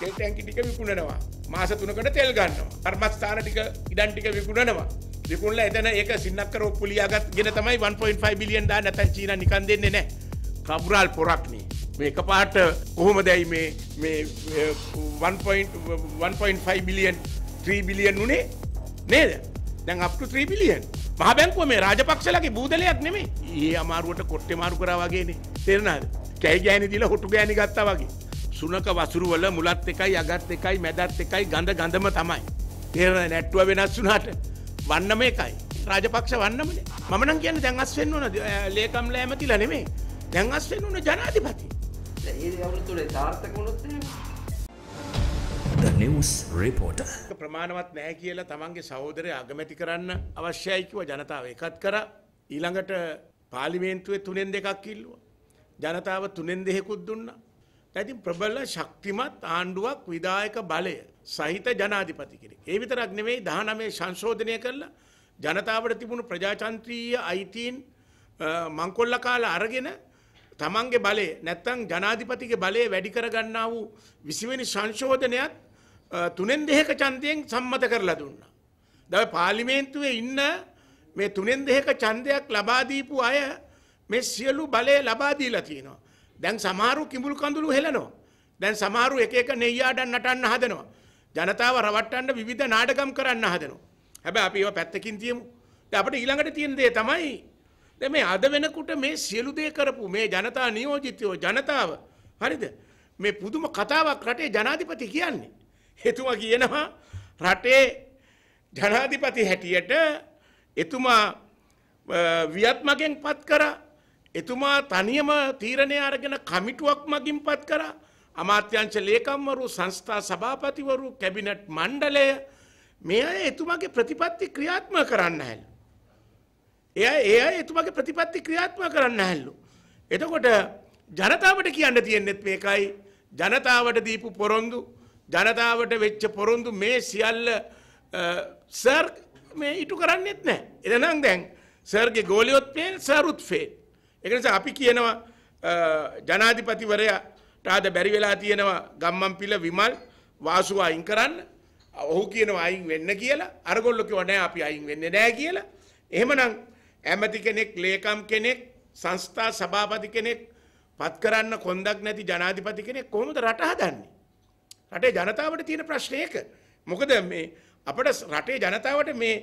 තෙල් ටැංකි ටික විකුණනවා මාස තුනකට තෙල් ගන්නවා කර්මස්ථාන ටික ඉඩම් ටික විකුණනවා විකුණලා එතන ඒක සින්නක්කර ඔප්පුලියාගත් ගෙන තමයි 1.5 බිලියන් දාන්න නැත්නම් චීනා නිකන් දෙන්නේ නැහැ කබුරාල් පොරක්නේ මේ එකපාරට කොහොමද ඇයි මේ මේ 1.1.5 බිලියන් 3 බිලියන් උනේ නේද දැන් අප to 3 බිලියන් මහ බැංකුව මේ රාජපක්ෂලගේ බූදලයක් නෙමෙයි. ඊයේ අමාරුවට කොට්ටේ මාරු කරා වගේනේ. තේරුණාද? කැයි ගෑණි දීලා හොටු ගෑණි ගත්තා වගේ. සුනක වසුරුවල මුලත් එකයි අගත් එකයි මැදත් එකයි ගඳ ගඳම තමයි. තේරෙන නැට්ටුව වෙනස් වුණාට වන්නම එකයි. රාජපක්ෂ වන්නමනේ. මම නම් කියන්නේ දැන් අස් වෙන්න ඕන ලේකම් ලෑමතිලා නෙමෙයි. දැන් අස් වෙන්න ඕන ජනාධිපති. ඒ අවුරුදු තුනේ සාර්ථක වුණොත් එහෙම නිවස් රිපෝට ප්‍රමාණවත් නැහැ කියලා තමන්ගේ සහෝදරය අගමැති කරන්න අවශ්‍යයිකිව ජනතාව එකත් කර ඊළඟට පාලිමේන්තුවේ තුනෙන් දෙකක් කිල්ලුව. ජනතාව තුනෙන් දෙහෙකුත් දුන්නා ඉතින් ප්‍රබල ශක්තිමත් ආණ්ඩුවක් විධායක බලය සහිත ජනාධිපති කෙනෙක්. ඒ විතරක් නෙමෙයි 19 සංශෝධනය කරලා ජනතාවට තිබුණු ප්‍රජාතන්ත්‍රීය අයිතීන් මංකොල්ල කාලා අරගෙන තමන්ගේ බලය නැත්තම් ජනාධිපතිගේ බලය වැඩි කරගන්නා වූ 20 වෙනි සංශෝධනයත් තුනෙන් දෙක ඡන්දයෙන් සම්මත කරලා දුන්නා. දැන් පාර්ලිමේන්තුවේ ඉන්න මේ තුනෙන් දෙක ඡන්දයක් ලබා දීපු අය මේ සියලු බලය ලබා දීලා තියෙනවා. දැන් සමහරු කිඹුල් කඳුළු හෙලනවා. දැන් සමහරු එක එක නෙයියාඩන් නටන්න හදනවා. ජනතාව රවට්ටන්න විවිධ නාටකම් කරන්න හදනවා. හැබැයි අපි ඒවා පැත්තකින් තියමු. දැන් අපිට ඊළඟට තියෙන දේ තමයි දැන් මේ අද වෙනකොට මේ සියලු දේ කරපු මේ ජනතා නියෝජිතයෝ ජනතාව හරිද? මේ පුදුම කතාවක් රටේ ජනාධිපති කියන්නේ. එතුමා කියනවා රටේ ජනාධිපති හැටියට එතුමා ව්‍යත්මකෙන් පත් කරා එතුමා තනියම තීරණය අරගෙන කමිටුවක් මගින් පත් කරා අමාත්‍යංශ ලේකම්වරු සංස්ථා සභාපතිවරු කැබිනට් මණ්ඩලය මේ අය එතුමාගේ ප්‍රතිපත්ති ක්‍රියාත්මක කරන්න හැල්ලු. එයා ඒ අය එතුමාගේ ප්‍රතිපත්ති ක්‍රියාත්මක කරන්න හැල්ලු. එතකොට ජනතාවට කියන්න තියෙන්නෙත් මේකයි ජනතාවට දීපු පොරොන්දු ජනතාවට වෙච්ච පොරොන්දු මේ සියල්ල සර් මේ ඉටු කරන්නෙත් නෑ. එදනම් දැන් සර්ගේ ගෝලියොත් පේල් සරුත් ෆේල්. ඒක නිසා අපි කියනවා ජනාධිපතිවරයාට අද බැරි වෙලා තියෙනවා ගම්මන්පිල විමල් වාසුව අයින් කරන්න. ඔහු කියනවා අයින් වෙන්න කියලා. අරගොල්ලෝ කිව්වා නෑ අපි අයින් වෙන්නේ නෑ කියලා. එහෙමනම් ඇමති කෙනෙක්, ලේකම් කෙනෙක්, සංස්ථා සභාපති කෙනෙක් පත් කරන්න කොන්දක් නැති ජනාධිපති කෙනෙක් කොහොමද රට හදන්නේ? රටේ ජනතාවට තියෙන ප්‍රශ්නේ ඒක. මොකද මේ අපිට රටේ ජනතාවට මේ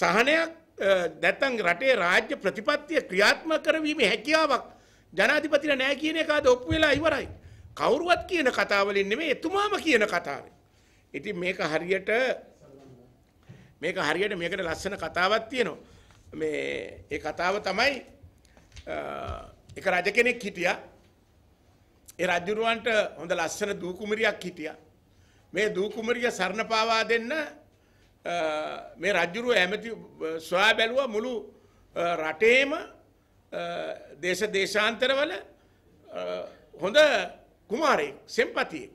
සහනයක් නැත්තං රටේ රාජ්‍ය ප්‍රතිපත්තිය ක්‍රියාත්ම කරවීම හැකියාවක් ජනාධිපතින නෑ කියන එකාද ඔප්පු වෙලා ඉවරයි. කවුරුවත් කියන කතාවලින් නෙමේ එතුමාම කියන කතාවේ. ඉතින් මේක හරියට මේක හරියට මේකට ලස්සන කතාවක් තියෙනවා. මේ ඒ කතාව තමයි එක රජ කෙනෙක් හිටියා. ඒ රජුරවන්ට හොඳ ලස්සන දූ කුමරියක් හිටියා. මේ දූ කුමරිය සරණ පාවා දෙන්න මේ රජ්ජුරුව ඇමති සොයා බැලුව මුළු රටේම දේශ දේශාන්තරවල හොඳ කුමාරයෙක් සෙම්පතියෙක්.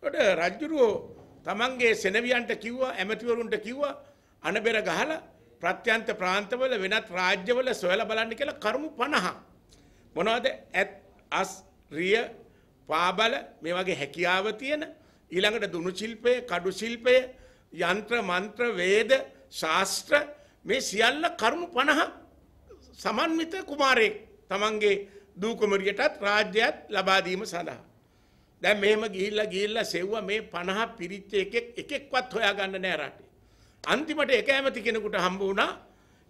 ට රජ්ජුරුවෝ තමන්ගේ සෙනවියන්ට කිව්වා ඇමතිවරුන්ට කිව්වා අනබෙර ගහල ප්‍රත්‍යන්ත ප්‍රාන්තවල වෙනත් රාජ්‍යවල සොයල බලන්න කියලා කරුණු පණහ. මොනවද ඇත් අස් රිය පාබල මේ වගේ හැකියාව තියෙන ඊළඟට දුනු ශිල්පය කඩු ශිල්පය යන්ත්‍ර මන්ත්‍ර වේද ශාස්ත්‍ර මේ සියල්ල කරුණු 50ක් සමන්විත කුමාරයෙක් තමන්ගේ දූ කුමරියටත් රාජ්‍යයත් ලබා දීම සඳහා දැන් මෙහෙම ගිහිල්ලා ගිහිල්ලා සෙව්වා මේ 50 පිරිච්ච එකෙක් එකෙක්වත් හොයාගන්න නෑ රටේ අන්තිමට එක ඇමති කෙනෙකුට හම්බ වුණා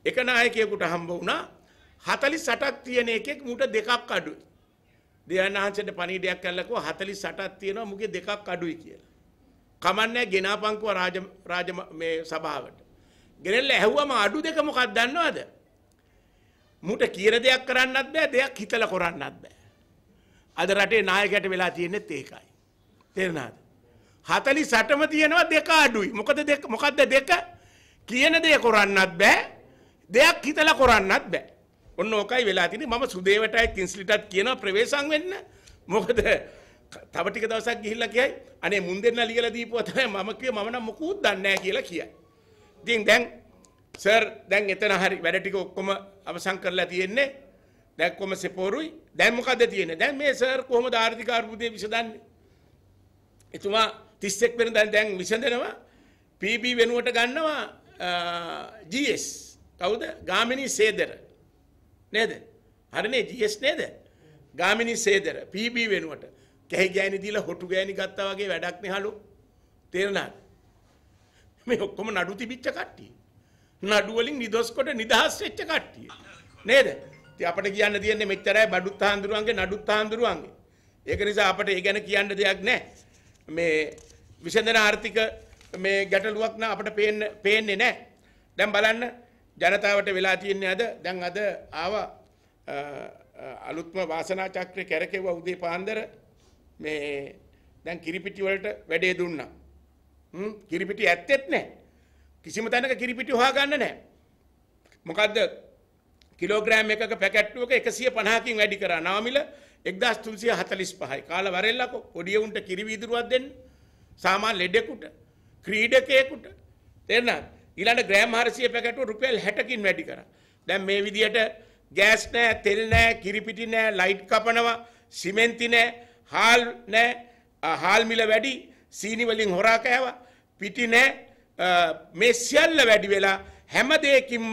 එක නායකයෙකුට හම්බ වුණා 48ක් තියෙන එකෙක් මුට දෙකක් අඩුයි දෙයන්හන්සට පණීඩයක් කල්ලකෝ 48ක් තියෙනවා මුගේ දෙකක් අඩුයි කියලා කමන්නේ ගෙනාපංකුව රාජ රාජ මේ සභාවට. ගෙනෙල්ල ඇහුවම අඩු දෙක මොකක් දන්නවද? මුට කියන දෙයක් කරන්නත් බෑ දෙයක් හිතලා කරන්නත් බෑ. අද රටේ නායකයට වෙලා තියෙන්නේත් ඒකයි. තේරුණාද? 48ම තියෙනවා දෙක අඩුයි. මොකද දෙක මොකද්ද දෙක? කියන දේ කරන්නත් බෑ දෙයක් හිතලා කරන්නත් බෑ. ඔන්න ඕකයි වෙලා තියෙන්නේ. මම සුදේවටයි කින්ස්ලිටත් කියනවා ප්‍රවේශම් වෙන්න. මොකද තව ටික දවසක් ගිහිල්ලා කියයි අනේ මුන් දෙන්න ලියලා දීපුවා තමයි මම කිය මම නම් මොකුත් දන්නේ නැහැ කියලා කියයි. ඉතින් දැන් සර් දැන් එතන හරි වැඩ ටික ඔක්කොම අවසන් කරලා තියෙන්නේ. දැන් කොම සෙපෝරුයි. දැන් මොකද්ද තියෙන්නේ? දැන් මේ සර් කොහොමද ආර්ථික අර්බුදේ විසඳන්නේ? එතුමා 31 වෙනිදා දැන් විසඳනවා. PB වෙනුවට ගන්නවා GS. කවුද? ගාමිණී සේදර. නේද? හරිනේ GS නේද? ගාමිණී සේදර PB වෙනුවට. කැහි ගෑනි දීලා හොටු ගෑනි ගත්තා වගේ වැඩක් නෙහලු. තේරෙනවද? මේ ඔක්කොම නඩු තිබිච්ච කට්ටිය. නඩු වලින් නිදොස් කොට නිදහස් වෙච්ච කට්ටිය. නේද? ඉතින් අපිට කියන්න තියෙන්නේ මෙච්චරයි බඩුත් හාඳුරුවන්ගේ නඩුත් හාඳුරුවන්ගේ. ඒක නිසා අපිට ඒ ගැන කියන්න දෙයක් නැහැ. මේ විසඳන ආර්ථික මේ ගැටලුවක් නම් අපිට පේන්න පේන්නේ නැහැ. දැන් බලන්න ජනතාවට වෙලා තියෙන්නේ අද දැන් අද ආවා අලුත්ම වාසනා චක්‍රය කැරකෙව්වා උදේ පාන්දර මේ දැන් කිරිපිටි වලට වැඩේ දුන්නා. හ්ම් කිරිපිටි ඇත්තෙත් නැහැ. කිසිම තැනක කිරිපිටි හොයාගන්න නැහැ. මොකද්ද කිලෝග්‍රෑම් එකක පැකට්ටුවක 150කින් වැඩි කරා. නාමිල 1345යි. කාලා වරෙල්ලකෝ පොඩි උන්ට කිරි වීදුරුවක් දෙන්න. සාමාන්‍ය ලෙඩෙකුට, ක්‍රීඩකයෙකුට තේරෙනවද? ඊළඟ ග්‍රෑම් 400 පැකට්ටුව රුපියල් 60කින් වැඩි කරා. දැන් මේ විදියට ගෑස් නැහැ, තෙල් නැහැ, කිරිපිටි නැහැ, ලයිට් කපනවා, සිමෙන්ති නැහැ. හාල් නෑ හාල් මිල වැඩි සීනි වලින් හොරා කෑවා පිටි නෑ මේ සියල්ල වැඩි වෙලා හැම දෙයකින්ම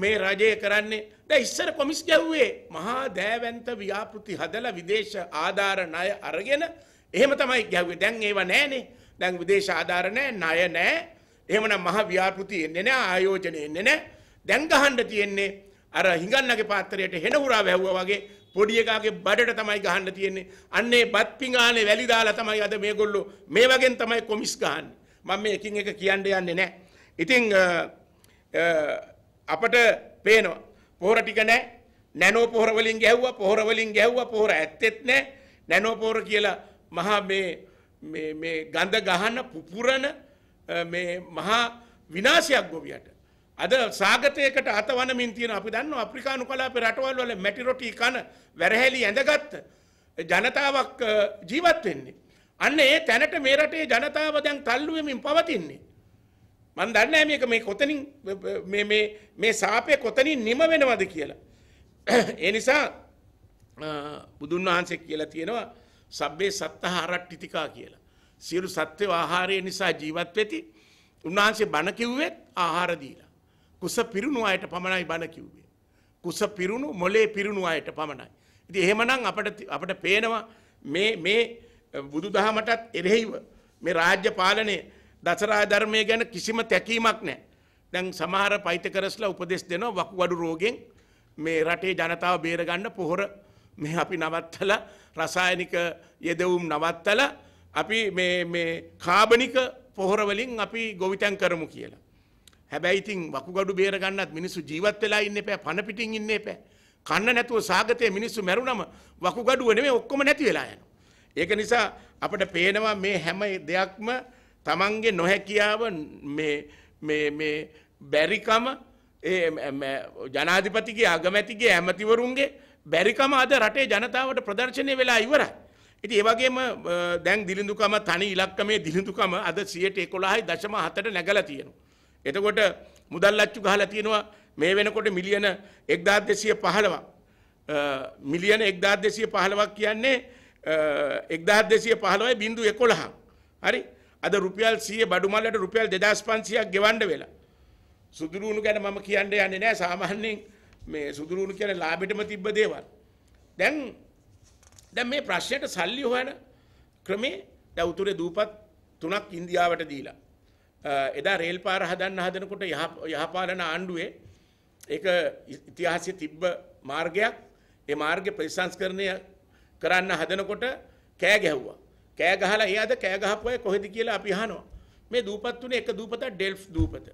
මේ රජය කරන්නේ ද ඉස්සර කොමිස් ගැව්වේ මහා දෑවන්ත ව්‍යාපෘති හදල විදේශ ආධාර ණය අරගෙන එහෙම තමයි ගැව්වේ දැන් ඒව නෑනේ දැන් විදේශ ආධාර නෑ ණය නෑ එහෙමනම් මහා ව්‍යාපෘති එන්නේ නෑ ආයෝජන එන්නේ නෑ දැන් ගහන්න තියෙන්නේ අර හිඟන්නගේ පාත්‍රයට හෙන හුරා වැහුවා වගේ පොඩි එකාගේ බඩට තමයි ගහන්න තියෙන්නේ. අන්නේ බත් පිඟානේ වැලි දාලා තමයි අද මේගොල්ලෝ මේ වගෙන් තමයි කොමිස් ගහන්නේ. මම මේ එකින් එක කියන්න යන්නේ නැහැ. ඉතින් අපට පේනවා පොහොර ටික නැහැ. නැනෝ පොහොර වලින් ගැහුවා, පොහොර වලින් ගැහුවා, පොහොර ඇත්තෙත් නැහැ. නැනෝ පොහොර කියලා මහා මේ මේ මේ ගඳ ගහන පුපුරන මේ මහා විනාශයක් ගොවියට. අද සාගතයකට අතවනමින් තියෙන අපි දන්න අප්‍රිකානු කලාපේ රටවල් වල මැටි රොටි කන වැරහැලි ඇඳගත් ජනතාවක් ජීවත් වෙන්නේ. අන්න ඒ තැනට මේ රටේ ජනතාව දැන් තල්ලු වෙමින් පවතින්නේ. මම දන්නේ නැහැ මේක මේ කොතනින් මේ මේ මේ සාපේ කොතනින් නිම වෙනවද කියලා. ඒ නිසා බුදුන් වහන්සේ කියලා තියෙනවා සබ්බේ සත්තහ අරට්ටිතිකා කියලා. සියලු සත්ත්ව ආහාරය නිසා ජීවත් වෙති. උන්වහන්සේ බණ කිව්වෙත් ආහාර දීලා කුස පිරුණු අයට පමණයි බණ කිව්වේ. කුස පිරුණු මොලේ පිරුණු අයට පමණයි. ඉතින් එහෙමනම් අපිට අපිට පේනවා මේ මේ බුදුදහමටත් එරෙහිව මේ රාජ්‍ය පාලනය දසරා ධර්මය ගැන කිසිම තැකීමක් නැහැ. දැන් සමහර පෛතකරස්ලා උපදෙස් දෙනවා වකුගඩු රෝගෙන් මේ රටේ ජනතාව බේරගන්න පොහොර මේ අපි නවත්තලා රසායනික යෙදවුම් නවත්තලා අපි මේ කාබනික පොහොර වලින් අපි ගොවිතැන් කරමු කියලා. හැබැයි ඉතින් වකුගඩු බේර ගන්නත් මිනිස්සු ජීවත් වෙලා ඉන්න එපා පණ පිටින් ඉන්න එපා කන්න නැතුව සාගතයේ මිනිස්සු මැරුණම වකුගඩුව නෙමෙයි ඔක්කොම නැති වෙලා යනවා ඒක නිසා අපිට පේනවා මේ හැම දෙයක්ම Tamange නොහැකියාව මේ මේ මේ බැරිකම ඒ ජනාධිපතිගේ අගමැතිගේ ඇමතිවරුන්ගේ බැරිකම අද රටේ ජනතාවට ප්‍රදර්ශනය වෙලා ඉවරයි ඉතින් ඒ වගේම දැන් දිලිඳුකම තනි ඉලක්කමේ දිලිඳුකම අද 111.7 නැගලා තියෙනවා එතකොට මුදල් අච්චු ගහලා තියෙනවා මේ වෙනකොට මිලියන 1215ක් මිලියන 1215ක් කියන්නේ 1215.11 හරි අද රුපියල් 100 බඩු මල්ලට රුපියල් 2500ක් ගෙවන්න වෙලා සුදුරුණු ගැන මම කියන්න යන්නේ නැහැ සාමාන්‍යයෙන් මේ සුදුරුණු කියන්නේ ලාභෙටම තිබ්බ දේවල් දැන් දැන් මේ ප්‍රශ්නයට සල්ලි හොයන ක්‍රමේ දැන් උතුරේ දූපත් තුනක් ඉන්දියාවට දීලා එදා රේල් පාර හදන්න හදනකොට යහපාලන ආණ්ඩුවේ ඒක ඉතිහාසයේ තිබ්බ මාර්ගයක් ඒ මාර්ගය ප්‍රතිසංස්කරණය කරන්න හදනකොට කෑ ගැහුවා කෑ ගහලා එයාද කෑ ගහපු අය කොහෙද කියලා අපි අහනවා මේ දූපත් තුනේ එක දූපතක් ඩෙල්ෆ් දූපත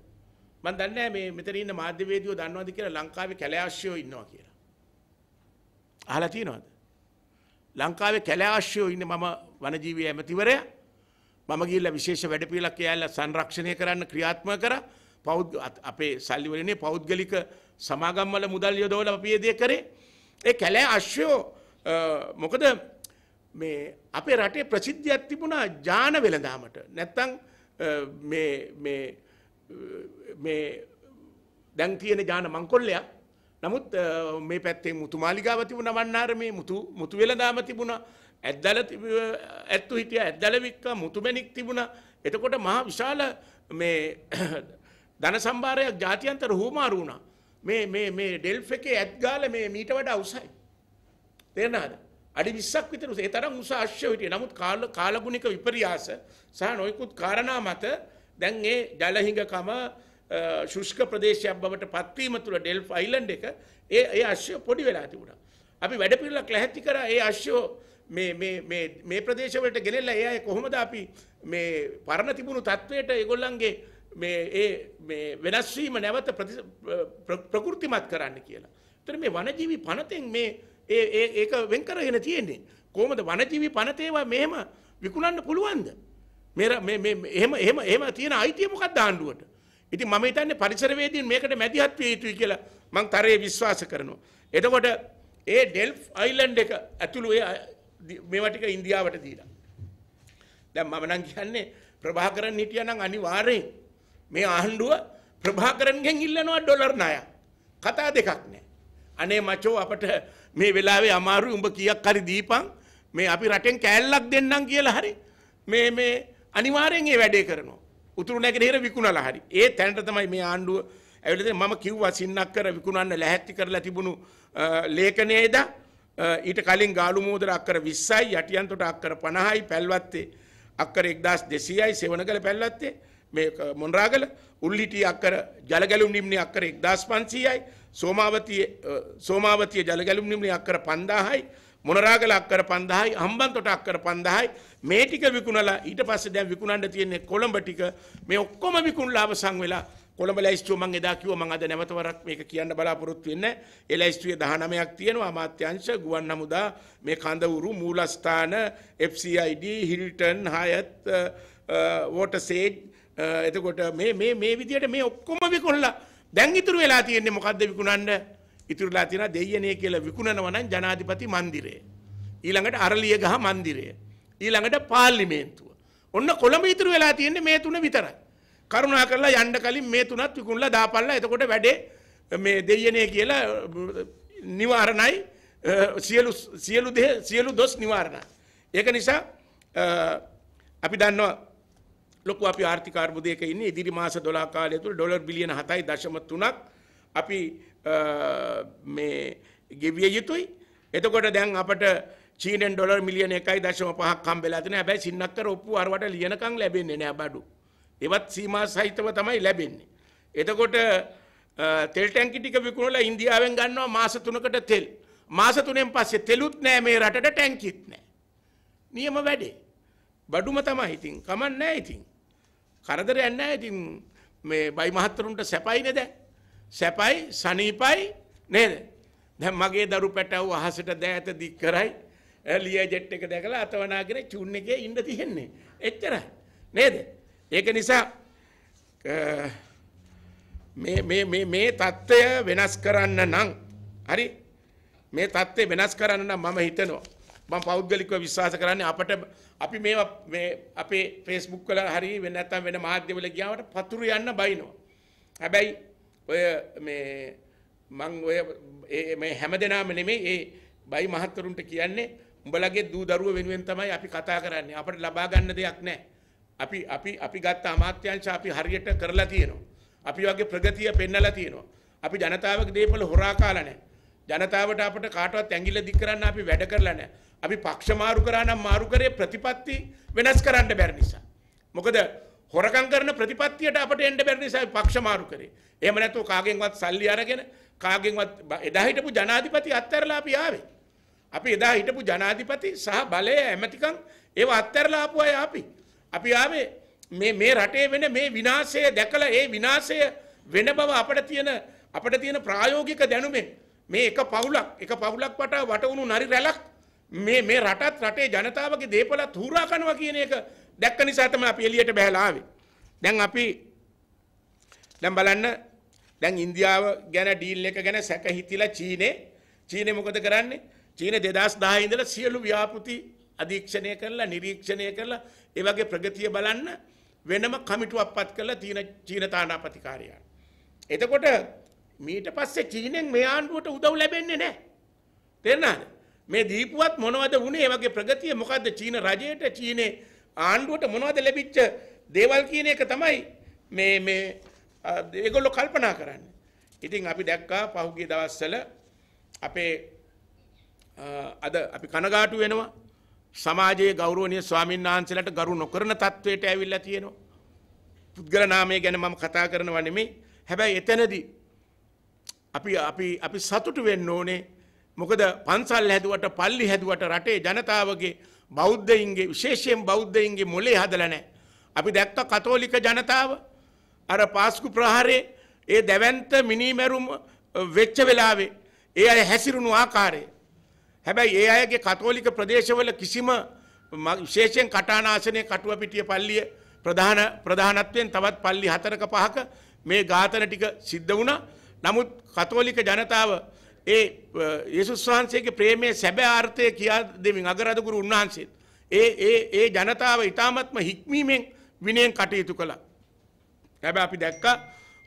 මම දන්නේ නැහැ මේ මෙතන ඉන්න මාධ්‍යවේදියෝ දන්නවද කියලා ලංකාවේ කැලෑශ්‍යෝ ඉන්නවා කියලා අහලා තියෙනවද ලංකාවේ කැලෑශ්‍යෝ ඉන්නේ මම වනජීවී ඇමතිවරයා මම ගිහිල්ලා විශේෂ වැඩපිළිවෙලක් එයාලා සංරක්ෂණය කරන්න ක්‍රියාත්මක කරා. පෞද් අපේ සල්ලි වලිනේ පෞද්ගලික සමාගම් වල මුදල් යොදවලා අපි ඒ දේ කරේ. ඒ කැලෑ අශ්වයෝ මොකද මේ අපේ රටේ ප්‍රසිද්ධියක් තිබුණා ජාන වෙළඳාමට. නැත්තම් මේ මේ මේ දැන් තියෙන ජාන මංකොල්ලයක්. නමුත් මේ පැත්තේ මුතු මාලිගාව තිබුණා වන්නාරමේ මුතු මුතු වෙළඳාම තිබුණා. ඇද්දල ඇත්තු හිටිය ඇද්දල වික්කා මුතුමැණික් තිබුණා. එතකොට මහා විශාල මේ ධන සම්භාරයක් ජාත්‍යන්තර හුවමාරු වුණා. මේ මේ මේ ඩෙල්ෆ් එකේ ඇත් ගාල මේ මීට වඩා උසයි. තේරෙනවද? අඩි 20ක් විතර උස. ඒ තරම් උස අශ්වය හිටියේ. නමුත් කාල කාලගුණික විපර්යාස සහ නොයෙකුත් කාරණා මත දැන් ඒ ජලහිඟකම ශුෂ්ක ප්‍රදේශයක් බවට පත්වීම තුළ ඩෙල්ෆ් අයිලන්ඩ් එක ඒ ඒ අශ්වය පොඩි වෙලා තිබුණා. අපි වැඩ පිළිලක් ලැහැත්ති කරා ඒ අශ්වය මේ ප්‍රදේශවලට ගෙනෙල්ල ඒ අය කොහොමද අපි මේ පරණ තිබුණු තත්ත්වයට ඒගොල්ලන්ගේ මේ ඒ වෙනස්වීම නැවත ප්‍රකෘතිමත් කරන්න කියලා. එතන මේ වනජීවි පනතෙන් මේ ඒ ඒක වෙන් කරගෙන තියෙන්නේ. කොහොමද වනජීවි පනතේවා මෙහෙම විකුණන්න පුළුවන්ද? මේ මේ එහෙම එහෙම එහෙම තියෙන අයිතිය මොකක්ද ආණ්ඩුවට? ඉතින් මම හිතන්නේ පරිසරවේදීන් මේකට මැදිහත් විය යුතුයි කියලා මම තරයේ විශ්වාස කරනවා. එතකොට ඒ ඩෙල්ෆ් අයිලන්ඩ් එක ඇතුළු ඒ මේවා ටික ඉන්දියාවට දීලා. දැන් මම නම් කියන්නේ ප්‍රභාකරන් හිටියනම් අනිවාර්යෙන් මේ ආණ්ඩුව ප්‍රභාකරන්ගෙන් ඉල්ලනවා ඩොලර් ණය. කතා දෙකක් නෑ. අනේ මචෝ අපට මේ වෙලාවේ අමාරුයි උඹ කීයක් හරි දීපන් මේ අපි රටෙන් කෑල්ලක් දෙන්නම් කියලා හරි මේ මේ අනිවාර්යෙන් ඒ වැඩේ කරනවා. උතුරු නැගෙනහිර විකුණලා හරි. ඒ තැනට තමයි මේ ආණ්ඩුව ඇවිල්ලා මම කිව්වා සින්නක් කර විකුණන්න ලැහැත්ති කරලා තිබුණු ලේඛනයේදී ඊට කලින් ගාලු මෝදර අක්කර විස්සයි යටියන්තොට අක්කර පණහයි පැල්වත්තේ අක්කර එක්දස් දෙසියයි සෙවන කළ පැල්ලත්තේ මේ මොන්රාගල උල්ලිටිය අක්කර ජලගැලුම් නිම්නි අක්කර එක්දස් පන්සීයයි සෝමාවතිය සෝමාවතිය ජලගැලුම් නිම්නි අක්කර පන්දාහයි මොනරාගල අක්කර පන්දාහයි හම්බන්තොට අක්කර පන්දාහයි මේ ටික විකුණලා ඊට පස්සේ දැන් විකුණන්න තියෙන්නේ කොළඹ ටික මේ ඔක්කොම විකුණලා අවසන් වෙලා කොළඹ ලැයිස්තුව මං එදා කිව්වා මං අද නැවත වරක් මේක කියන්න බලාපොරොත්තු වෙන්නේ. ඒ ලැයිස්තුවේ 19ක් තියෙනවා අමාත්‍යාංශ ගුවන් හමුදා මේ කඳවුරු මූලස්ථාන FCID හිල්ටන් හයත් වෝටර්සේජ් එතකොට මේ මේ මේ විදියට මේ ඔක්කොම විකුණලා දැන් ඉතුරු වෙලා තියෙන්නේ මොකද්ද විකුණන්න? ඉතුරුලා තියෙන දෙයයනේ කියලා විකුණනවා නම් ජනාධිපති මන්දිරය. ඊළඟට අරලියගහ මන්දිරය. ඊළඟට පාර්ලිමේන්තුව. ඔන්න කොළඹ ඉතුරු වෙලා තියෙන්නේ මේ තුන විතරයි. කරුණා කරලා යන්න කලින් මේ තුනත් විකුණලා දාපල්ලා එතකොට වැඩේ මේ දෙයනේ කියලා නිවාරණයි සියලු සියලු දේ සියලු දොස් නිවාරණයි. ඒක නිසා අපි දන්නවා ලොකු අපි ආර්ථික අර්බුදයක ඉන්නේ ඉදිරි මාස 12 කාලය තුල ඩොලර් බිලියන 7.3ක් අපි මේ ගෙවිය යුතුයි. එතකොට දැන් අපට චීනෙන් ඩොලර් මිලියන 1.5ක් හම්බෙලා තිනේ. හැබැයි සින්නක්කර ඔප්පු අරවට ලියනකම් ලැබෙන්නේ නෑ බඩු. ඒවත් සීමා සහිතව තමයි ලැබෙන්නේ. එතකොට තෙල් ටැංකි ටික විකුණලා ඉන්දියාවෙන් ගන්නවා මාස 3කට තෙල්. මාස 3න් පස්සේ තෙලුත් නෑ මේ රටට ටැංකිත් නෑ. නියම වැඩේ. බඩුම තමයි ඉතින්. කමක් නෑ ඉතින්. කරදරයක් නෑ ඉතින් මේ බයි මහත්තරුන්ට සැපයිනේ දැන්. සැපයි, සනීපයි නේද? දැන් මගේ දරු පැටව අහසට දෑත දික් කරයි. ලිය ජෙට් එක දැකලා අතවනාගෙන චුන් එකේ ඉන්න තියෙන්නේ. එච්චරයි. නේද? ඒක නිසා මේ තත්ත්වය වෙනස් කරන්න නම් හරි මේ තත්ත්වය වෙනස් කරන්න නම් මම හිතනවා මම පෞද්ගලිකව විශ්වාස කරන්නේ අපට අපි මේවා මේ අපේ Facebook වල හරි වෙන නැත්නම් වෙන මාධ්‍යවල ගියාමට පතුරු යන්න බයිනවා. හැබැයි ඔය මේ මං ඔය මේ හැමදෙනාම නෙමෙයි ඒ බයි මහත්තුරුන්ට කියන්නේ උඹලගේ දූ දරුව වෙනුවෙන් තමයි අපි කතා කරන්නේ. අපිට ලබා ගන්න දෙයක් නැහැ. අපි අපි අපි ගත්ත අමාත්‍යංශ අපි හරියට කරලා තියෙනවා. අපි වගේ ප්‍රගතිය පෙන්නලා තියෙනවා. අපි ජනතාවගේ දේපල හොරා කාලා නැහැ. ජනතාවට අපට කාටවත් ඇඟිල්ල දික් කරන්න අපි වැඩ කරලා නැහැ. අපි පක්ෂ මාරු කරා නම් මාරු කරේ ප්‍රතිපත්ති වෙනස් කරන්න බැරි නිසා. මොකද හොරකම් කරන ප්‍රතිපත්තියට අපට එන්න බැරි නිසා පක්ෂ මාරු කරේ. එහෙම නැත්නම් කාගෙන්වත් සල්ලි අරගෙන කාගෙන්වත් එදා හිටපු ජනාධිපති අත්හැරලා අපි ආවේ. අපි එදා හිටපු ජනාධිපති සහ බලය ඇමතිකම් ඒව අත්හැරලා ආපු අය අපි. අපි ආවේ මේ මේ රටේ වෙන මේ විනාශය දැකලා ඒ විනාශය වෙන බව අපිට තියෙන අපිට තියෙන ප්‍රායෝගික දැනුමෙන් මේ එක පවුලක් එක පවුලක් වටා වටවුණු නරි රැලක් මේ මේ රටත් රටේ ජනතාවගේ දේපලත් හුරා කරනවා කියන එක දැක්ක නිසා තමයි අපි එළියට බහැලා ආවේ. දැන් අපි දැන් බලන්න දැන් ඉන්දියාව ගැන ඩීල් එක ගැන සැක හිතිලා චීනේ චීනේ මොකද කරන්නේ? චීන 2010 ඉඳලා සියලු ව්‍යාපෘති අධීක්ෂණය කරලා නිරීක්ෂණය කරලා ඒ වගේ ප්‍රගතිය බලන්න වෙනම කමිටුවක් පත් කරලා තීන චීන තානාපතිකාරයන්. එතකොට මීට පස්සේ චීනෙන් මේ ආණ්ඩුවට උදව් ලැබෙන්නේ නැහැ. තේරුණාද? මේ දීපුවත් මොනවද වුනේ? ඒ වගේ ප්‍රගතිය මොකද්ද චීන රජයට චීනේ ආණ්ඩුවට මොනවද ලැබිච්ච දේවල් කියන එක තමයි මේ මේ ඒගොල්ලෝ කල්පනා කරන්නේ. ඉතින් අපි දැක්කා පහුගිය දවස්වල අපේ අද අපි කනගාටු වෙනවා සමාජයේ ගෞරවනීය ස්වාමීන් වහන්සේලාට ගරු නොකරන තත්වයට ඇවිල්ලා තියෙනවා. පුද්ගල නාමය ගැන මම කතා කරනවා නෙමෙයි. හැබැයි එතනදී අපි අපි අපි සතුටු වෙන්න ඕනේ. මොකද පන්සල් හැදුවට පල්ලි හැදුවට රටේ ජනතාවගේ බෞද්ධයින්ගේ විශේෂයෙන් බෞද්ධයින්ගේ මොලේ හදලා නැහැ. අපි දැක්ක කතෝලික ජනතාව අර පාස්කු ප්‍රහාරේ ඒ දැවැන්ත මිනිමැරුම වෙච්ච වෙලාවේ ඒ අය හැසිරුණු ආකාරය හැබැයි ඒ අයගේ කතෝලික ප්‍රදේශවල කිසිම විශේෂයෙන් කටානාශනය කටුව පිටිය පල්ලිය ප්‍රධාන ප්‍රධානත්වයෙන් තවත් පල්ලි හතරක පහක මේ ඝාතන ටික සිද්ධ වුණා. නමුත් කතෝලික ජනතාව ඒ යේසුස් වහන්සේගේ ප්‍රේමයේ සැබෑ අර්ථය කියා දෙමින් අගරදගුරු උන්වහන්සේත් ඒ ඒ ඒ ජනතාව ඊ타මත්ම හික්මීමෙන් විනයෙන් කටයුතු කළා. හැබැයි අපි දැක්කා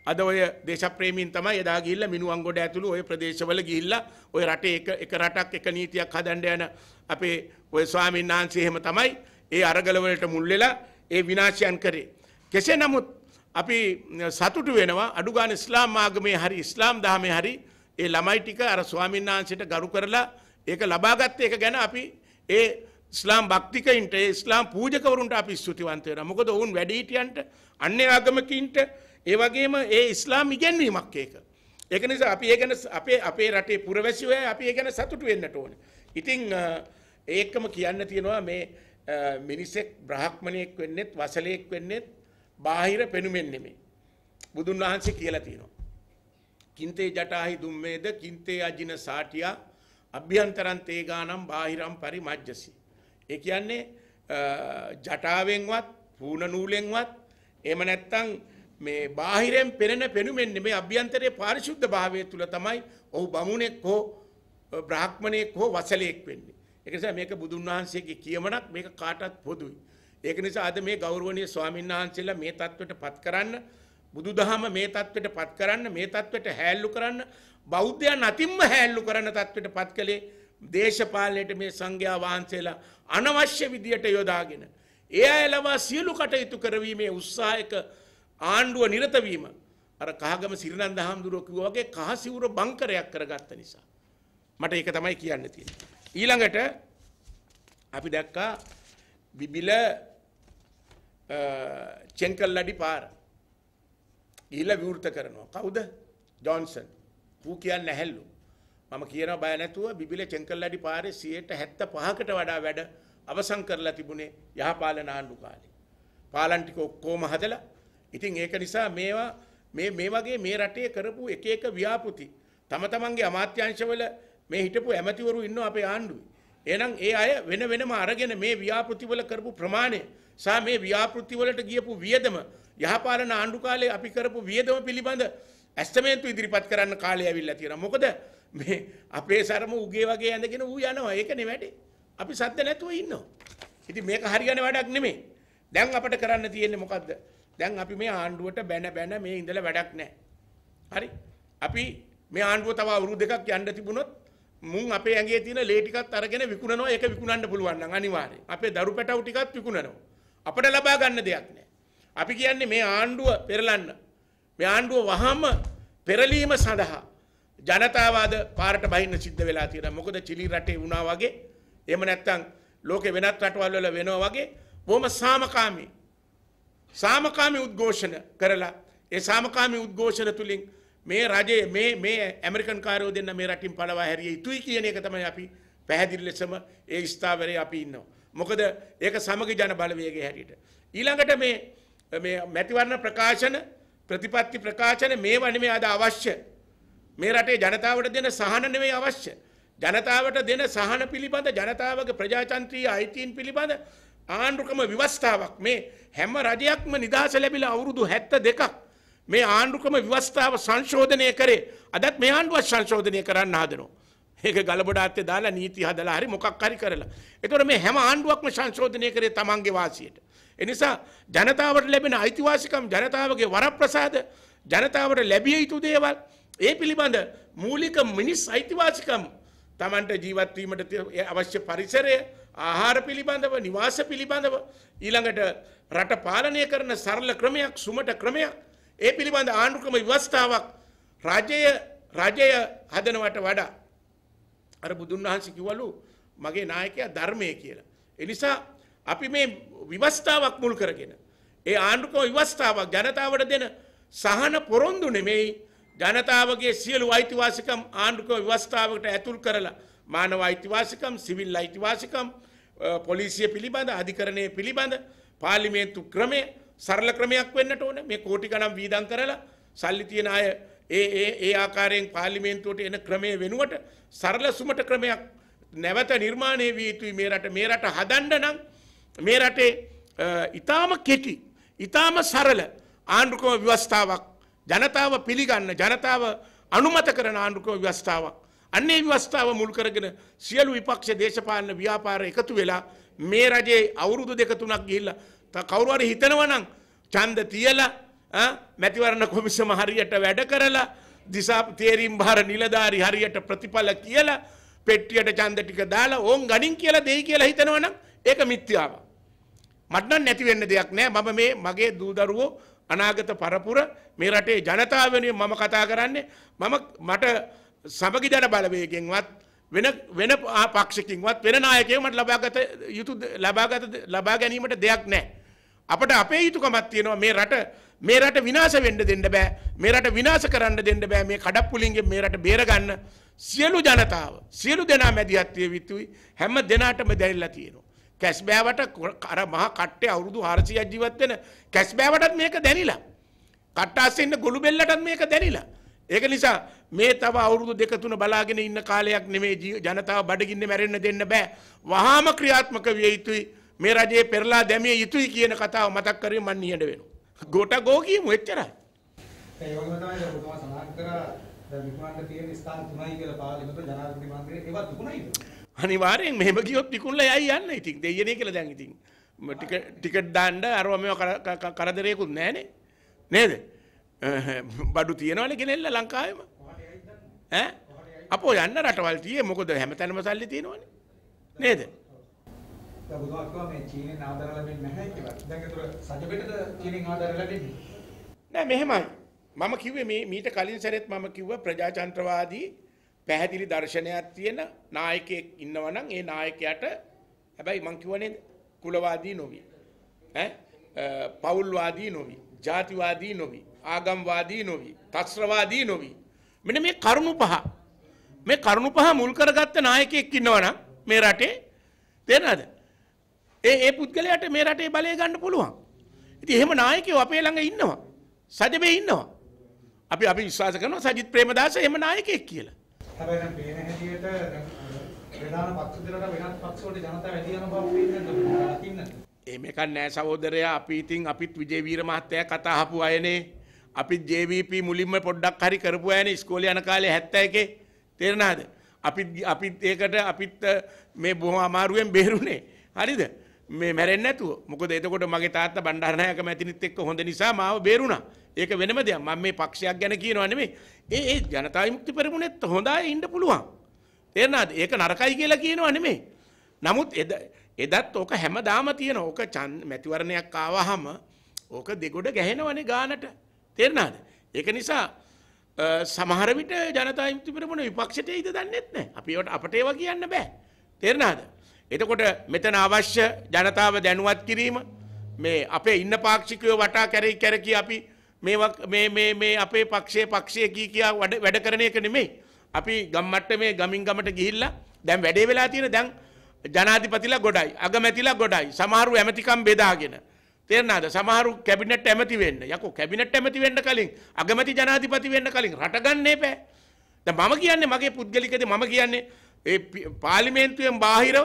අද ඔය දේශප්‍රේමීන් තමයි එදා ගිහිල්ලා මිනුවන්ගොඩ ඇතුළු ඔය ප්‍රදේශවල ගිහිල්ලා ඔය රටේ එක එක රටක් එක නීතියක් හදන්න යන අපේ ඔය ස්වාමීන් වහන්සේ එහෙම තමයි ඒ අරගල වලට මුල් වෙලා ඒ විනාශයන් කරේ. කෙසේ නමුත් අපි සතුටු වෙනවා අඩුගාන ඉස්ලාම් මාගමේ හරි ඉස්ලාම් දහමේ හරි ඒ ළමයි ටික අර ස්වාමීන් වහන්සේට ගරු කරලා ඒක ලබාගත්තේ ඒක ගැන අපි ඒ ස්ලාම් භක්තිකයින්ට ඒ ස්ලාම් පූජකවරුන්ට අපි ස්තුතිවන්ත වෙනවා. මොකද ඔවුන් වැඩිහිටියන්ට අන්නේ ආගමකින්ට ඒ වගේම ඒ ඉස්ලාම් ඉගැන්වීමක් ඒක. ඒක නිසා අපි ඒ ගැන අපේ අපේ රටේ පුරවැසියෝ අපි ඒ ගැන සතුටු වෙන්නට ඕනේ. ඉතින් ඒකම කියන්න තියෙනවා මේ මිනිසෙක් බ්‍රහ්මණයෙක් වෙන්නෙත් වසලයෙක් වෙන්නෙත් බාහිර පෙනුමෙන් නෙමෙයි. බුදුන් වහන්සේ කියලා තියෙනවා. කින්තේ ජටාහි දුම්මේද කින්තේ අජින සාටියා අභ්‍යන්තරන් තේගානම් බාහිරම් පරිමජ්ජසි. ඒ කියන්නේ ජටාවෙන්වත් පූර්ණ නූලෙන්වත් එහෙම නැත්නම් මේ බාහිරෙන් පෙනෙන පෙනුමෙන් නෙමෙයි අභ්‍යන්තරයේ පාරිශුද්ධ භාවය තුල තමයි ඔහු බමුණෙක් හෝ බ්‍රාහ්මණයෙක් හෝ වසලයෙක් වෙන්නේ. ඒක නිසා මේක බුදුන් වහන්සේගේ කියමනක් මේක කාටත් පොදුයි. ඒක නිසා අද මේ ගෞරවනීය ස්වාමීන් වහන්සේලා මේ தത്വෙට පත් කරන්න බුදුදහම මේ தത്വෙට පත් කරන්න මේ தത്വෙට හැල්ලු කරන්න බෞද්ධයන් අතිම්ම හැල්ලු කරන தത്വෙට පත් කළේ දේශපාලනයට මේ සංඝයා වහන්සේලා අනවශ්‍ය විදියට යොදාගෙන ඒ අය ලවා සියලු කටයුතු කරවීමේ උත්සාහයක ආණ්ඩුව නිරතවීම අර කහගම සිරිනන්ද හාමුදුරුවෝ කිව්වා වගේ කහ සිවුර බංකරයක් කරගත්ත නිසා මට ඒක තමයි කියන්න තියෙන්නේ ඊළඟට අපි දැක්කා බිබිල චෙන්කල්ලඩි පාර ගිහිල්ලා විවෘත කරනවා කවුද ජොන්සන් ඌ කියන්නේ නැහැලු මම කියනවා බය නැතුව බිබිල චෙන්කල්ලඩි පාරේ 75කට වඩා වැඩ අවසන් කරලා තිබුණේ යහපාලන ආණ්ඩු කාලේ පාලන් ටික ඔක්කොම හදලා ඉතින් ඒක නිසා මේවා මේ මේ වගේ මේ රටේ කරපු එක එක ව්‍යාපෘති තම තමන්ගේ අමාත්‍යංශවල මේ හිටපු ඇමතිවරු ඉන්නවා අපේ ආණ්ඩුවේ. එහෙනම් ඒ අය වෙන වෙනම අරගෙන මේ ව්‍යාපෘතිවල කරපු ප්‍රමාණය සහ මේ ව්‍යාපෘතිවලට ගියපු වියදම යහපාලන ආණ්ඩු කාලේ අපි කරපු වියදම පිළිබඳ ඇස්තමේන්තු ඉදිරිපත් කරන්න කාලය ඇවිල්ලා තියෙනවා. මොකද මේ අපේ සරම උගේ වගේ ඇඳගෙන ඌ යනවා. ඒකනේ වැඩේ. අපි සද්ද නැතුව ඉන්නවා. ඉතින් මේක හරියන වැඩක් නෙමෙයි. දැන් අපිට කරන්න තියෙන්නේ මොකද්ද? දැන් අපි මේ ආණ්ඩුවට බැන බැන මේ ඉඳලා වැඩක් නැහැ. හරි. අපි මේ ආණ්ඩුව තව අවුරුදු දෙකක් යන්න තිබුණොත් මුන් අපේ ඇඟේ තියෙන ලේ ටිකත් අරගෙන විකුණනවා ඒක විකුණන්න පුළුවන් නම් අනිවාර්යයෙන්. අපේ දරු පැටවු ටිකත් විකුණනවා. අපිට ලබා ගන්න දෙයක් නැහැ. අපි කියන්නේ මේ ආණ්ඩුව පෙරලන්න. මේ ආණ්ඩුව වහම පෙරලීම සඳහා ජනතාවාද පාරට බහින්න සිද්ධ වෙලා තියෙනවා. මොකද චිලි රටේ වුණා වගේ එහෙම නැත්නම් ලෝකේ වෙනත් රටවල් වල වෙනවා වගේ බොහොම සාමකාමී සාමකාමි උද්ඝෝෂණ කරලා ඒ සාමකාමි උද්ඝෝෂණ තුළින් මේ රජයේ මේ මේ ඇමරිකන් කාරයෝ දෙන්න මේ රටින් පලවා හැරිය යුතුයි කියන එක තමයි අපි පැහැදිලි ලෙසම ඒ ස්ථාවරයේ අපි ඉන්නවා. මොකද ඒක සමගි ජන බලවේගයේ හැටියට. ඊළඟට මේ මේ මැතිවරණ ප්‍රකාශන ප්‍රතිපත්ති ප්‍රකාශන මේවා නෙමෙයි අද අවශ්‍ය. මේ රටේ ජනතාවට දෙන සහන නෙමෙයි අවශ්‍ය. ජනතාවට දෙන සහන පිළිබඳ ජනතාවගේ ප්‍රජාතන්ත්‍රීය අයිතීන් පිළිබඳ ආණ්ඩුකම ව්‍යවස්ථාවක් මේ හැම රජයක්ම නිදහස ලැබිලා අවුරුදු 72ක් මේ ආණ්ඩුකම ව්‍යවස්ථාව සංශෝධනය කරේ අදත් මේ ආණ්ඩුවත් සංශෝධනය කරන්න හදනවා ඒක ගලබඩාත්තේ දාලා නීති හදලා හරි මොකක් හරි කරලා ඒතකොට මේ හැම ආණ්ඩුවක්ම සංශෝධනය කරේ තමන්ගේ වාසියට එනිසා ජනතාවට ලැබෙන අයිතිවාසිකම් ජනතාවගේ වරප්‍රසාද ජනතාවට ලැබිය යුතු දේවල් ඒ පිළිබඳ මූලික මිනිස් අයිතිවාසිකම් තමන්ට ජීවත් වීමට අවශ්‍ය පරිසරය ආහාර පිළිබඳව නිවාස පිළිබඳව ඊළඟට රට පාලනය කරන සරල ක්‍රමයක් සුමට ක්‍රමයක් ඒ පිළිබඳ ආණ්ඩුක්‍රම ව්‍යවස්ථාවක් රජය රජය හදනවට වඩා අර බුදුන් වහන්සේ කිව්වලු මගේ නායකයා ධර්මය කියලා. එනිසා අපි මේ විවස්ථාවක් මුල් කරගෙන ඒ ආණ්ඩුක්‍රම ව්‍යවස්ථාවක් ජනතාවට දෙන සහන පොරොන්දු නෙමෙයි ජනතාවගේ සියලු අයිතිවාසිකම් ආණ්ඩුක්‍රම ව්‍යවස්ථාවකට ඇතුල් කරලා මානව අයිතිවාසිකම් සිවිල් අයිතිවාසිකම් පොලිසිය පිළිබඳ අධිකරණය පිළිබඳ පාලිමේන්තු ක්‍රමය සරල ක්‍රමයක් වෙන්නට ඕන මේ කෝටි ගණන් වීදම් කරලා සල්ලි තියෙන අය ඒ ඒ ඒ ආකාරයෙන් පාර්ලිමේන්තුවට එන ක්‍රමය වෙනුවට සරල සුමට ක්‍රමයක් නැවත නිර්මාණය වී යුතුයි මේ රට මේ රට හදන්න නම් මේ රටේ ඊටාම කෙටි ඊටාම සරල ආණ්ඩුක්‍රම ව්‍යවස්ථාවක් ජනතාව පිළිගන්න ජනතාව අනුමත කරන ආණ්ඩුක්‍රම ව්‍යවස්ථාවක් අන්නේ ව්‍යවස්ථාව මුල් කරගෙන සියලු විපක්ෂ දේශපාලන ව්‍යාපාර එකතු වෙලා මේ රජයේ අවුරුදු දෙක තුනක් ගිහිල්ලා කවුරු හරි හිතනවා නම් ඡන්ද තියලා මැතිවරණ කොමිසම හරියට වැඩ කරලා දිසා තේරීම් භාර නිලධාරි හරියට ප්‍රතිඵල කියලා පෙට්ටියට ඡන්ද ටික දාලා ඕන් ගණින් කියලා දෙයි කියලා හිතනවා නම් ඒක මිත්‍යාවක්. මට නම් නැති වෙන්න දෙයක් නෑ මම මේ මගේ දූ දරුවෝ අනාගත පරපුර මේ රටේ ජනතාව වෙනුවෙන් මම කතා කරන්නේ මම මට සමගි ජන බලවේගෙන්වත් වෙන වෙන පක්ෂකින්වත් වෙන නායකයෙකුට ලබාගත යුතු ලබාගත ලබා ගැනීමට දෙයක් නැහැ. අපට අපේ යුතුකමක් තියෙනවා මේ රට මේ රට විනාශ වෙන්න දෙන්න බෑ. මේ රට විනාශ කරන්න දෙන්න බෑ. මේ කඩප්පුලින්ගෙන් මේ රට බේරගන්න සියලු ජනතාව සියලු දෙනා මැදිහත් විය යුතුයි. හැම දෙනාටම දැරිලා තියෙනවා. කැස්බෑවට අර මහා කට්ටේ අවුරුදු 400ක් ජීවත් වෙන කැස්බෑවටත් මේක දැනිලා. කට්ටාස්සේ ඉන්න ගොළුබෙල්ලටත් මේක දැනිලා. ඒක නිසා මේ තව අවුරුදු දෙක තුන බලාගෙන ඉන්න කාලයක් නෙමේ ජනතාව බඩගින්න මැරෙන්න දෙන්න බෑ. වහාම ක්‍රියාත්මක විය යුතුයි. මේ රජයේ පෙරලා දැමිය යුතුයි කියන කතාව මතක් කරේ මන් නිහඬ වෙනවා. ගෝට ගෝ කියමු එච්චරයි. ඒ වගේම තමයි ඔබතුමා සඳහන් කරා දැන් විකුණන්න තියෙන ස්ථාන තුනයි කියලා පාර්ලිමේන්තු ජනාධිපති මණ්ඩලයේ ඒවා තුනයිද? අනිවාර්යෙන් මෙහෙම ගියොත් විකුණලා යයි යන්න ඉතින් දෙයියනේ කියලා දැන් ඉතින් ටිකට් දාන්න අරව මේවා කරදරයකුත් නැහනේ. නේද? බඩු තියනවනේ ගෙනෙල්ල ලංකාවේම. ඈ? අපෝ යන්න රටවල් තියේ මොකද හැමතැනම සල්ලි තියෙනවනේ. නේද? දැන් බුදුහාම කිව්වා මේ චීනෙන් ආධාර ලැබෙන්නේ නැහැ කියලා. දැන් ඒතර සජපෙටද චීනෙන් ආධාර ලැබෙන්නේ? නෑ මෙහෙමයි. මම කිව්වේ මේ මීට කලින් සැරෙත් මම කිව්වා ප්‍රජාතන්ත්‍රවාදී පැහැදිලි දර්ශනයක් තියෙන නායකයෙක් ඉන්නවනම් ඒ නායකයාට හැබැයි මං කිව්ව නේද කුලවාදී නොවි ඈ පෞල්වාදී නොවි ජාතිවාදී නොවි ආගම්වාදී නොවී තස්ත්‍රවාදී නොවී මෙන මේ කරුණු පහ මේ කරුණු පහ මුල් කරගත්ත නායකයෙක් ඉන්නවනම් මේ රටේ තේරෙනවද ඒ ඒ පුද්ගලයාට මේ රටේ බලය ගන්න පුළුවන් ඉතින් එහෙම නායකයෝ අපේ ළඟ ඉන්නවා සජබේ ඉන්නවා අපි අපි විශ්වාස කරනවා සජිත් ප්‍රේමදාස එහෙම නායකයෙක් කියලා හැබැයි නම් පේන හැටියට ප්‍රධාන පක්ෂ දෙකට වෙනත් පක්ෂ වලට ජනතාව වැඩි යන බව පේන්නේ නැද්ද එහෙම එකක් නෑ සහෝදරයා අපි ඉතින් අපිත් විජේවීර මහත්තයා කතා අහපු අයනේ අපි ජBP මුලින්ම පොඩ්ඩක් හරි කරපු ඇන ස්කෝල යන කාලේ හැත්ත එකේ තේරනාද අපි අපිත් ඒකට අපිත් මේ බොහොම අමාරුවෙන් බේරුණේ හරිද මේ මැරෙන්නේ නැතුව මොකද එතකොට මගේ තාත්තා බණ්ඩාරනායක මැතිනිත් එක්ක හොඳ නිසා මාව බේරුණා ඒක වෙනම දෙයක් මම මේ පක්ෂයක් ගැන කියනවා නෙමෙයි ඒ ඒ ජනතා විමුක්ති පෙරමුණෙත් හොඳයි ඉන්න පුළුවන් තේරෙනවද ඒක නරකයි කියලා කියනවා නෙමෙයි නමුත් එදත් ඕක හැමදාම තියෙන ඕක මැතිවරණයක් ආවහම ඕක දෙගොඩ ගැහෙනවනේ ගානට තේරනාද. ඒක නිසා සමහරවිට ජනතා ඉතිපරමන විපක්ෂට ඉද දන්නෙත් නෑ අපිට අපට ඒවා කියන්න බෑ. තේරනාද. එතකොට මෙතන අවශ්‍ය ජනතාව දැනුවත් කිරීම මේ අපේ ඉන්න පාක්ෂිකයෝ වටා කැරෙයි කැරකි අපි මේ අපේ පක්ෂය පක්ෂය කී කියා වැඩ කරන එක නෙමෙයි. අපි ගම්මට්ට මේ ගමින් ගමට ගිහිල්ලා දැන් වැඩේ වෙලා තියෙන දැන් ජනාධිපතිලා ගොඩයි අගමැතිලා ගොඩයි සමහරු ඇමතිකම් බෙදාගෙන තේරනාද සමහරු කැබිනට ඇමති වෙන්න යකු කැබිනට ඇමති වෙන්න කලින් අගමති ජනාධිපති වෙන්න කලින් රටගන්නේ පෑ ද මම කියන්නේ මගේ පුද්ගලිකද මම කියන්නේ ඒ පාලිමේන්තුවෙන් බාහිරව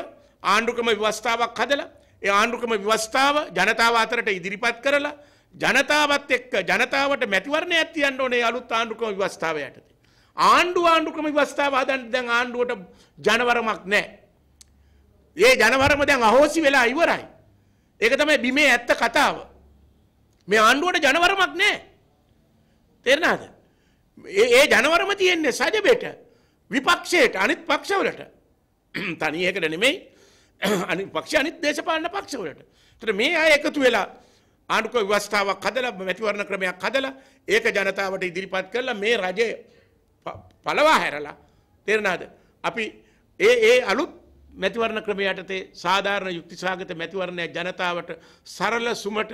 ආණ්ඩුක්‍රම ව්‍යවස්ථාවක් හදලා ඒ ආණ්ඩුක්‍රම ව්‍යවස්ථාව ජනතාව අතරට ඉදිරිපත් කරලා ජනතාවත් එක්ක ජනතාවට මැතිවරණයක් තියන්න ඕනේ අලුත් ආණ්ඩුක්‍රම ව්‍යවස්ථාව යටතේ ආණ්ඩුව ආණ්ඩුක්‍රම ව්‍යවස්ථාව හදන්න දැන් ආණ්ඩුවට ජනවරමක් නැහැ ඒ ජනවරම දැන් අහෝසි වෙලා ඉවරයි ඒක තමයි බිමේ ඇත්ත කතාව. මේ ආණ්ඩුවට ජනවරමක් නැහැ. තේරෙනවද? ඒ ජනවරම තියෙන්නේ සජබෙට විපක්ෂයට අනිත් පක්ෂවලට. තනියකට නෙමෙයි අනිත් පක්ෂ අනිත් දේශපාලන පක්ෂවලට. ඒතර මේ අය එකතු වෙලා ආණ්ඩුක ව්‍යවස්ථාවක් හදලා මැතිවරණ ක්‍රමයක් හදලා ඒක ජනතාවට ඉදිරිපත් කරලා මේ රජය පළවා හැරලා තේරෙනවද? අපි ඒ ඒ අලුත් මැතිවරණ ක්‍රමය යටතේ සාධාරණ යුක්තිසාගත මැතිවරණයක් ජනතාවට සරල සුමට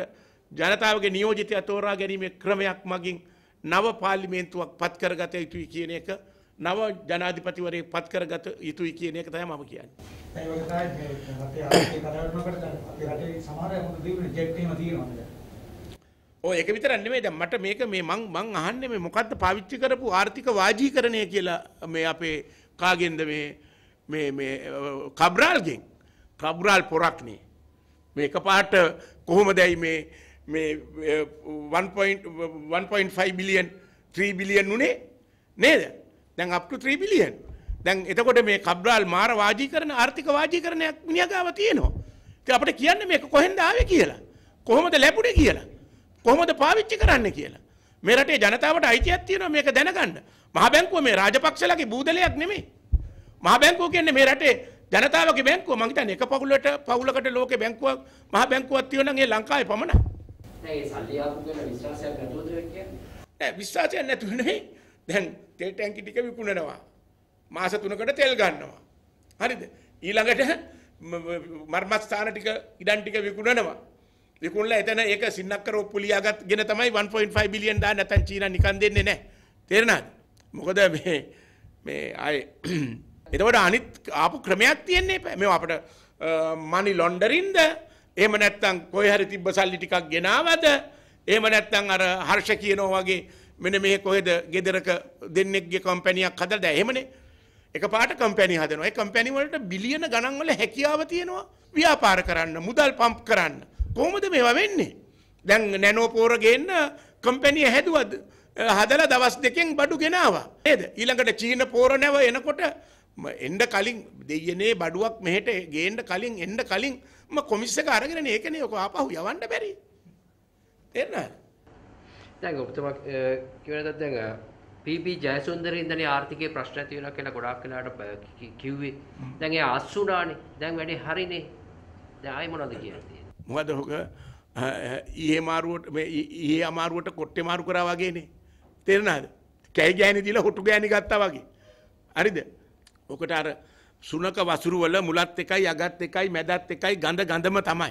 ජනතාවගේ නියෝජිතය තෝරා ගැනීමේ ක්‍රමයක් මගින් නව පාර්ලිමේන්තුවක් පත් කරගත යුතුයි කියන එක නව ජනාධිපතිවරේ පත් කරගත යුතුයි කියන එක තමයි මම කියන්නේ. ඒ වගේ තමයි අපේ ආර්ථික කඩවැටුමකට අපේ රටේ සමහර මොකද දියුනේ ජෙට් එහෙම තියෙනවා. ඔය ඒක විතරක් නෙමෙයි දැන් මට මේක මේ මං මං අහන්නේ මේ මොකද්ද පාවිච්චි කරපු ආර්ථික වාජීකරණය කියලා මේ අපේ කාගෙන්ද මේ කබ්රාල්ගෙන් කබුරාල් පොරක්නේ මේ පාට කොහොම දැයි මේ 1.5 බිලියන් 3 බිලියන් උනේ නේද දැන් අප්ට 3 බිලියන් දැන් එතකොට මේ කබ්රාල් මාර වාජී කරන ආර්ථික වාජී කරනයක් මිනිගාව තියෙනවා ති අපට කියන්න මේක කොහෙන්ද ආව කියලා කොහොමද ලැබුණේ කියලා කොහොමද පාවිච්චි කරන්න කියලා මේ රටේ ජනතාවට අයිතියක් තියෙනවා මේක දැනගන්න මහ බැංකුව මේ රාජපක්ෂලගේ බූදලයක් නෙමෙයි මහ බැංකුව කියන්නේ මේ රටේ ජනතාවගේ බැංකුව මං හිතන්නේ එක පවුලට පවුලකට ලෝකේ බැංකුවක් මහ බැංකුවක් තියෙනවා නම් ඒ ලංකාවේ පමණයි. නෑ ඒ සල්ලි ආපු කියන විශ්වාසයක් නැතුවද කියන්නේ? නෑ විශ්වාසයක් නැතුව නෙවෙයි. දැන් තෙල් ටැංකි ටික විකුණනවා. මාස 3කට තෙල් ගන්නවා. හරිද? ඊළඟට මර්මස්ථාන ටික ඉඩම් ටික විකුණනවා. විකුණලා එතන ඒක සින්නක්කර ඔප්පු ලියාගෙන තමයි 1.5 බිලියන් දාන්න නැත්නම් චීනා නිකන් දෙන්නේ නැහැ. තේරෙනවද? මොකද මේ මේ ආයේ එතකොට අනිත් ආපු ක්‍රමයක් තියෙන්නේ මේ අපට මනි ලොන්ඩරින්ද එහෙම නැත්තම් කොයි හරි තිබ්බ සල්ලි ටිකක් ගෙනාවද එහෙම නැත්තම් අර හර්ෂ කියනෝ වගේ මෙන්න මේ කොහෙද ගෙදරක දෙන්නෙක්ගේ කම්පැනියක් හදලා එහෙමනේ එකපාරට කම්පැනි හදනවා ඒ කම්පැනි වලට බිලියන ගණන් වල හැකියාව තියෙනවා ව්‍යාපාර කරන්න මුදල් පම්ප් කරන්න කොහොමද මේවා වෙන්නේ දැන් නැනෝ පෝර ගේන්න කම්පැනි හැදුවද හදලා දවස් දෙකෙන් බඩු ගෙනාවා නේද ඊළඟට චීන පෝර නැව එනකොට එන්ඩ කලින් දෙයනේ බඩුවක් මෙහට ගේන්ඩ කලින් එන්ඩ කලින්ම කොමිස්සක අරගෙන ඒකන යොක අපහු යවන්ඩ බැරි එන්න දැන් ඔපතම කියවනතත් දැඟ පිබි ජයසුන්දර ඉදන ආර්ථිකය ප්‍රශ්න තියන කෙන ගොඩක් කලාට කිව්වේ දැන්ගේ අස්සුඩානේ දැන් වැඩේ හරිනේ දැයි මොනද කියති මොකද හොක ඒ මාරුවට ඒ අමාරුවට කොට්ටේ මාරු කරා වගේනේ තෙරනාද කැයි ගෑනි දිල හොටු ගෑනි ගත්තා වගේ අරිද ඕකට අර සුනක වසුරු වල මුලත් එකයි අගත් එකයි මැදත් එකයි ගඳ ගඳම තමයි.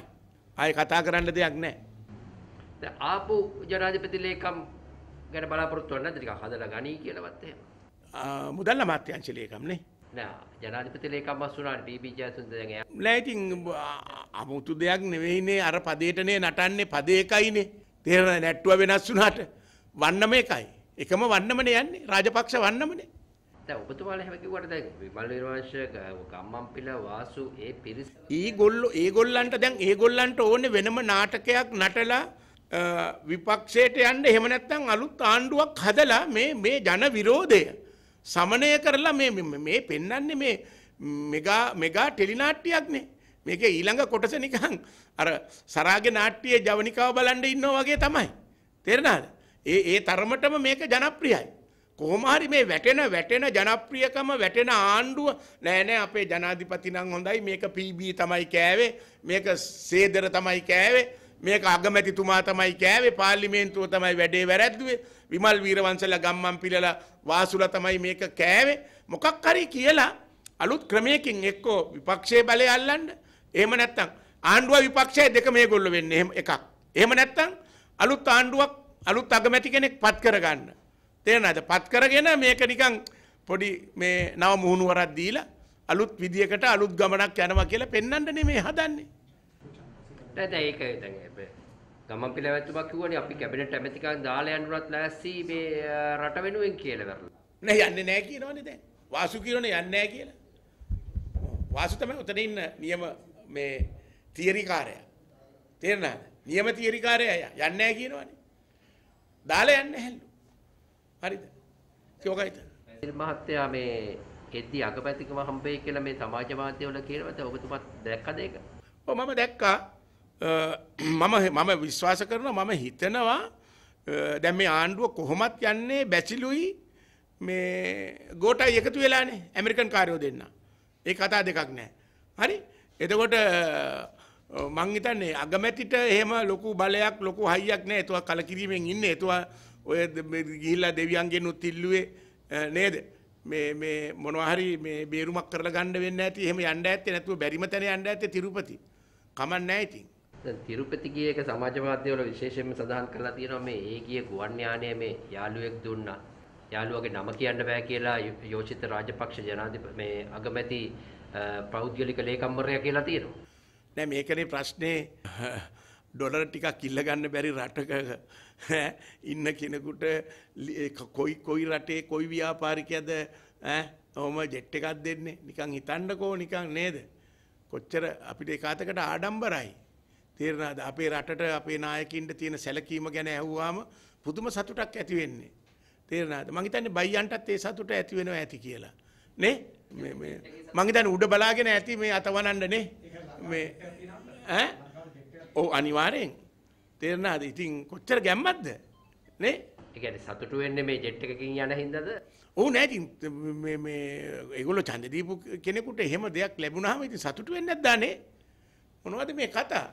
ආයේ කතා කරන්න දෙයක් නැහැ. දැන් ආපු ජනාධිපති ලේකම් ගැන බලාපොරොත්තු වෙන්න ටිකක් හදලා ගනී කියලාවත් එහෙම. මුදල් අමාත්‍යාංශ ලේකම් නේ. නෑ ජනාධිපති ලේකම් බස් වුණා ඩී.බී. ජයසුන්දර දැන් එයා. නෑ ඉතින් අමුතු දෙයක් නෙවෙයිනේ අර පදේටනේ නටන්නේ පදේ එකයිනේ. තේරෙනවද නැට්ටුව වෙනස් වුණාට වන්නම එකයි. එකම වන්නමනේ යන්නේ. රාජපක්ෂ වන්නමනේ. දැන් ඔබතුමාලා හැම කිව්වට දැන් විමල් නිර්වාංශක ගම්මන්පිල වාසු ඒ පිරිස ඊගොල්ලෝ ඒගොල්ලන්ට දැන් ඒගොල්ලන්ට ඕනේ වෙනම නාටකයක් නටලා විපක්ෂයට යන්න එහෙම නැත්නම් අලුත් ආණ්ඩුවක් හදලා මේ මේ ජන විරෝධය සමනය කරලා මේ මේ පෙන්වන්නේ මේ මෙගා මෙගා ටෙලි නාට්‍යයක්නේ මේකේ ඊළඟ කොටස නිකන් අර සරාගේ නාට්‍යයේ ජවනිකාව බලන් ඉන්නවා වගේ තමයි තේරෙනවද ඒ ඒ තරමටම මේක ජනප්‍රියයි කොහොමහරි මේ වැටෙන වැටෙන ජනප්‍රියකම වැටෙන ආණ්ඩුව නෑනෑ අපේ ජනාධිපතිනං හොඳයි මේක පීබී තමයි කෑවේ මේක සේදර තමයි කෑවේ මේක අගමැතිතුමා තමයි කෑවේ පාර්ලිමේන්තුව තමයි වැඩේ වැරැද්දුවේ විමල් වීරවංශල ගම්මන් පිළල වාසුල තමයි මේක කෑවේ මොකක් හරි කියලා අලුත් ක්‍රමයකින් එක්කෝ විපක්ෂයේ බලය අල්ලන්න එහෙම නැත්තම් ආණ්ඩුව විපක්ෂය දෙක මේගොල්ලෝ වෙන්නේ එහෙම එකක් එහෙම නැත්තම් අලුත් ආණ්ඩුවක් අලුත් අගමැති කෙනෙක් පත් කරගන්න තේනද පත් කරගෙන මේක නිකං පොඩි මේ නව මුහුණුවරක් දීලා අලුත් විදිකට අලුත් ගමනක් යනවා කියලා පෙන්වන්න නෙමේ හදන්නේ. නැත ඒක දැන් ගමන් පිළිවෙත්තුමක් කිව්වනේ අපි කැබිනට් ඇමතිකන් දාලා යන්නුනත් ලෑස්ති මේ රට වෙනුවෙන් කියලා වරලා. නෑ යන්නේ නෑ කියනවනේ දැන්. වාසු කියනවනේ යන්නේ නෑ කියලා. වාසු තමයි උතන ඉන්න නියම මේ තියරිකාරයා. තේරෙනවද? නියම තියරිකාරයා යන්නේ නෑ කියනවනේ. දාලා යන්නේ හැල්ලු. හරිද යෝගයිත මහත්තයා මේ එද්දි අගපැතිකම හම්බේ කියලා මේ සමාජ මාධ්‍යවල කියනවද ඔබතුමත් දැක්කද ඒක? ඔව් මම දැක්කා. මම මම විශ්වාස කරනවා මම හිතනවා දැන් මේ ආණ්ඩුව කොහොමත් යන්නේ බැසිලුයි මේ ගෝටයි එකතු වෙලානේ ඇමරිකන් කාර්යෝ දෙන්න. ඒ කතා දෙකක් නෑ. හරි? එතකොට මං හිතන්නේ අගමැතිට එහෙම ලොකු බලයක් ලොකු හයියක් නෑ. ඒතුවා කලකිරීමෙන් ඉන්නේ. ඒතුවා ඔය ගිහිල්ලා දෙවියන්ගෙන් උත් ඉල්ලුවේ නේද මේ මේ මොනවා හරි මේ බේරුමක් කරලා ගන්න වෙන්නේ නැති එහෙම යන්න ඇත්තේ නැතුව බැරිම තැන යන්න ඇත්තේ තිරුපති කමක් නැහැ ඉතින් තිරුපති ගිය එක සමාජ මාධ්‍යවල විශේෂයෙන්ම සඳහන් කරලා තියෙනවා මේ ඒ ගිය ගුවන් යානය මේ යාළුවෙක් දුන්නා. යාළුවගේ නම කියන්න බෑ කියලා යෝෂිත රාජපක්ෂ ජනාධිප මේ අගමැති පෞද්ගලික ලේකම්වරයා කියලා තියෙනවා. නෑ මේකනේ ප්‍රශ්නේ ඩොලර ටිකක් ඉල්ල ගන්න බැරි රටක ඉන්න කෙනෙකුට කොයි කොයි රටේ කොයි ව්‍යාපාරිකයද ඔහොම ජෙට් එකක් දෙන්නේ නිකන් හිතන්නකෝ නිකන් නේද කොච්චර අපිට එකාතකට ආඩම්බරයි තේරෙනවද අපේ රටට අපේ නායකින්ට තියෙන සැලකීම ගැන ඇහුවාම පුදුම සතුටක් ඇති වෙන්නේ තේරෙනවද මං හිතන්නේ බයියන්ටත් ඒ සතුට ඇති වෙනවා ඇති කියලා නේ මේ මේ මං හිතන්නේ උඩ බලාගෙන ඇති මේ අතවනන්න නේ මේ ඈ ඔහු අනිවාරයෙන් තේරණාද ඉතින් කොච්චර ගැම්මත්ද නේ එකන සතුට වෙන්න මේ ජෙට්ටකින් යන හින්දද ඕ නෑති ඒගොල චන්දදීපු කෙනෙකුට එහෙම දෙයක් ලැබුණහම ඉති සතුට වෙන්නත් දානේ මොනවද මේ කතා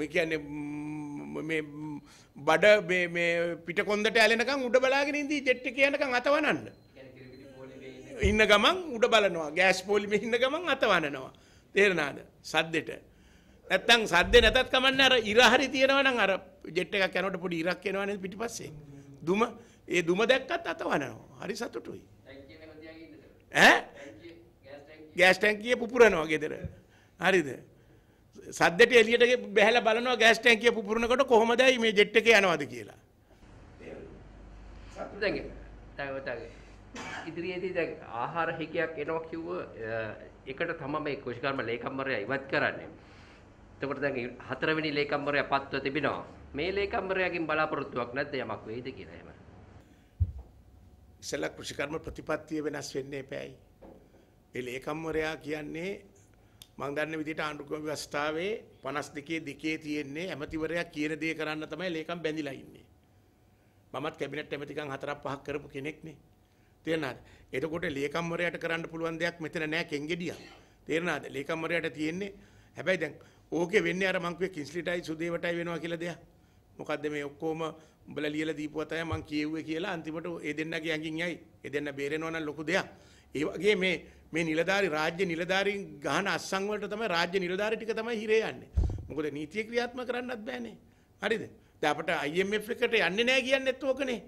මේ කියන්නේ බඩ පිට කොන්දට ඇලෙනකම් උඩ බලාගෙන ඉදී ජෙට්ට කියනකම් අතවනන්න ඉන්න ගමන් උඩ බලනවා ගෑස් පෝලිමි ඉන්න ගමන් අතවනනවා තේරනාද සද්දෙට නැත්තම් සද්දේ නැතත් කමන්නේ අර ඉර හරි තියෙනවනම් අර ජෙට් එකක් යනකොට පොඩි ඉරක් එනවනේ පිටිපස්සේ. දුම ඒ දුම දැක්කත් අත වනනවා. හරි සතුටුයි. ඈ? ගෑස් ටැංකිය පුපුරනවා ගෙදර. හරිද? සද්දට එළියට බැහැලා බලනවා ගෑස් ටැංකිය පුපුරනකොට කොහොමද මේ ජෙට් එක යනවද කියලා. සතුටුදගේ. තවටගේ. ඉදිරියේදී දැන් ආහාර හිකයක් එනවා කිව්ව එකට තමයි මේ කෘෂිකර්ම ලේකම්වරයා ඉවත් කරන්නේ. එතකොට දැන් හතරවෙනි ලේකම්වරයා පත්ව තිබෙනවා. මේ ලේකම්වරයාගෙන් බලාපොරොත්තුවක් නැද්ද යමක් වෙයිද කියලා එහෙම? ඉස්සෙල්ලා කෘෂිකර්ම ප්‍රතිපත්තිය වෙනස් වෙන්නේ පැයි. ඒ ලේකම්වරයා කියන්නේ මම දන්න විදිහට ආණ්ඩුක්‍රම ව්‍යවස්ථාවේ 52 දෙකේ තියෙන්නේ ඇමතිවරයා කියන දේ කරන්න තමයි ලේකම් බැඳිලා ඉන්නේ. මමත් කැබිනට් ඇමතිකම් හතරක් පහක් කරපු කෙනෙක්නේ. තේරෙනවද? එතකොට ලේකම්වරයාට කරන්න පුළුවන් දෙයක් මෙතන නෑ කෙන්ගෙඩියක්. තේරෙනවද? ලේකම්වරයාට තියෙන්නේ හැබැයි දැන් ඕකේ වෙන්නේ අර මං කිව්වේ කිස්ලිටයි සුදේවටයි වෙනවා කියලා දෙයක්. මොකද්ද මේ ඔක්කොම උඹලා ලියලා දීපුවා තමයි මං කියෙව්වේ කියලා අන්තිමට ඒ දෙන්නගේ ඇඟින් යයි. ඒ දෙන්න බේරෙනවා නම් ලොකු දෙයක්. ඒ වගේ මේ මේ නිලධාරි රාජ්‍ය නිලධාරීන් ගහන අස්සන් වලට තමයි රාජ්‍ය නිලධාරි ටික තමයි හිරේ යන්නේ. මොකද නීතිය ක්‍රියාත්මක කරන්නත් බෑනේ. හරිද? දැන් අපිට IMF එකට යන්නේ නැහැ කියන්නේත් ඕකනේ.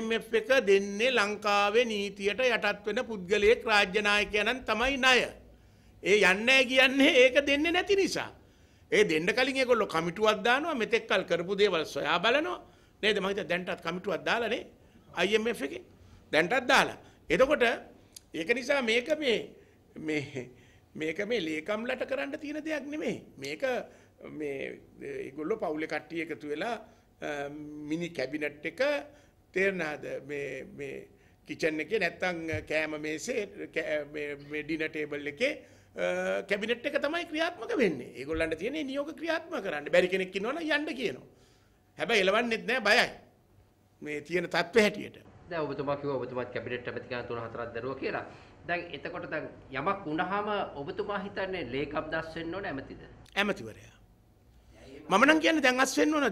IMF එක දෙන්නේ ලංකාවේ නීතියට යටත් වෙන පුද්ගලයෙක් රාජ්‍ය නායකයන්න් තමයි ණය. ඒ යන්නේ කියන්නේ ඒක දෙන්නේ නැති නිසා. ඒ දෙන්න කලින් ඒගොල්ලෝ කමිටුවක් දානවා මෙතෙක් කල් කරපු දේවල් සොයා බලනවා නේද මම හිතා දැන්ටත් කමිටුවක් දාලානේ IMF එකේ දැන්ටත් දාලා එතකොට ඒක නිසා මේක මේ මේ මේක මේ ලේකම්ලට කරන්න තියෙන දෙයක් නෙමෙයි මේක මේ ඒගොල්ලෝ පවුලේ කට්ටිය එකතු වෙලා මිනි කැබිනට් එක තේරෙනවද මේ මේ කිචන් එකේ නැත්තම් කෑම මේසේ මේ ඩිනර් ටේබල් එකේ කැබිනට් එක තමයි ක්‍රියාත්මක වෙන්නේ. ඒගොල්ලන්ට තියෙන්නේ නියෝග ක්‍රියාත්මක කරන්න. බැරි කෙනෙක් ඉන්නවනම් යන්න කියනවා. හැබැයි එලවන්නෙත් නෑ බයයි. මේ තියෙන தත්ත්වය හැටියට. දැන් ඔබතුමා කිව්වා ඔබතුමාත් කැබිනට් ඇමතිකරණ තුන හතරක් දරුවා කියලා. දැන් එතකොට දැන් යමක් වුණාම ඔබතුමා හිතන්නේ ලේකම් දස් වෙන්න ඕන ඇමතිද? ඇමතිවරයා. මම නම් කියන්නේ දැන් අස් වෙන්න ඕන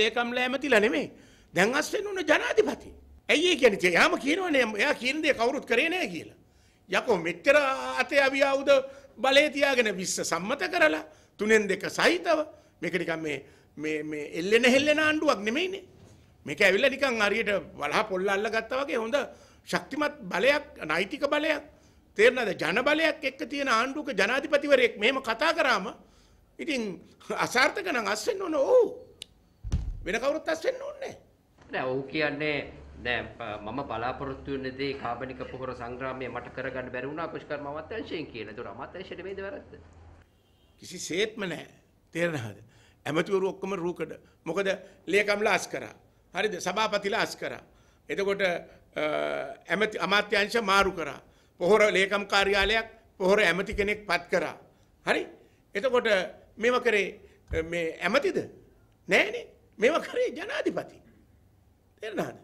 ලේකම්ලා ඇමතිලා නෙමෙයි. දැන් අස් වෙන්න ඕන ජනාධිපති. ඇයි ඒ කියන්නේ? යාම කියනවනේ එයා කියන දේ කවුරුත් කරේ නෑ කියලා. යකෝ මෙච්චර අතේ අවියවුද බලය තියාගෙන විස්ස සම්මත කරලා තුනෙන් දෙක සහිතව මේක නිකන් මේ මේ මේ එල්ලෙන හෙල්ලෙන ආණ්ඩුවක් නෙමෙයිනේ. මේක ඇවිල්ලා නිකන් හරියට වලහ පොල්ල අල්ලගත්තා වගේ හොඳ ශක්තිමත් බලයක් නෛතික බලයක් තේරෙනවද ජන බලයක් එක්ක තියෙන ආණ්ඩුවක ජනාධිපතිවරයෙක් මෙහෙම කතා කරාම ඉතින් අසාර්ථක නම් අස් වෙන්න ඕන ඕ වෙන කවුරුත් අස් වෙන්න ඕනේ නෑ ඔව් කියන්නේ නෑ මම බලාපොරොත්තු වෙන දේ කාබනික පොහොර සංග්‍රාමය මට කරගන්න බැරි වුණා පුෂ්කර් මමත් අංශයෙන් කියන. ඒතොර අමාත්‍යංශයට මේද වැරද්ද? කිසිසේත්ම නෑ. තේරෙනවද? ඇමතිවරු ඔක්කොම රූකඩ. මොකද ලේකම්ලා අස් කරා. හරිද? සභාපතිලා අස් කරා. එතකොට ඇමති අමාත්‍යංශ මාරු කරා. පොහොර ලේකම් කාර්යාලයක් පොහොර ඇමති කෙනෙක් පත් කරා. හරි? එතකොට මේව කරේ මේ ඇමතිද? නෑනේ. මේව කරේ ජනාධිපති. තේරෙනවද?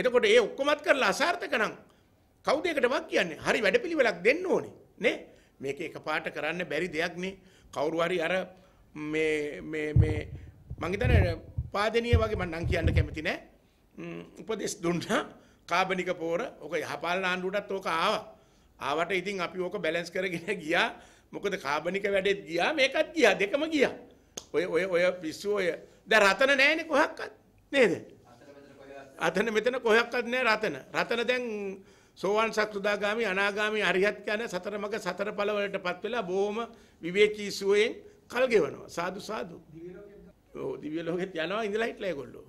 එතකොට ඒ ඔක්කොමත් කරලා අසාර්ථක නම් කවුද ඒකටවත් කියන්නේ? හරි වැඩපිළිවෙලක් දෙන්න ඕනේ. නේ? මේක එකපාරට කරන්න බැරි දෙයක් නේ. කවුරු හරි අර මේ මේ මේ මං හිතන්නේ පාදනීය වගේ මම නම් කියන්න කැමති නෑ. උපදෙස් දුන්නා කාබනික පෝර ඔක යහපාලන ආණ්ඩුවටත් ඕක ආවා. ආවට ඉතින් අපි ඕක බැලන්ස් කරගෙන ගියා. මොකද කාබනික වැඩෙත් ගියා මේකත් ගියා දෙකම ගියා. ඔය ඔය ඔය පිස්සු ඔය දැන් රතන නෑනේ කොහක්වත් නේද? අතන මෙතන කොහොක්වත් නැහැ රතන. රතන දැන් සෝවාන් සක්‍රදාගාමි අනාගාමි අරිහත් යන සතර මග සතර ඵල වලටපත් වෙලා බොහොම විවේකී සුවයෙන් කල් ගෙවනවා. සාදු සාදු. ඔව් දිව්‍ය ලෝකෙත් යනවා ඉඳලා හිටලා ඒගොල්ලෝ.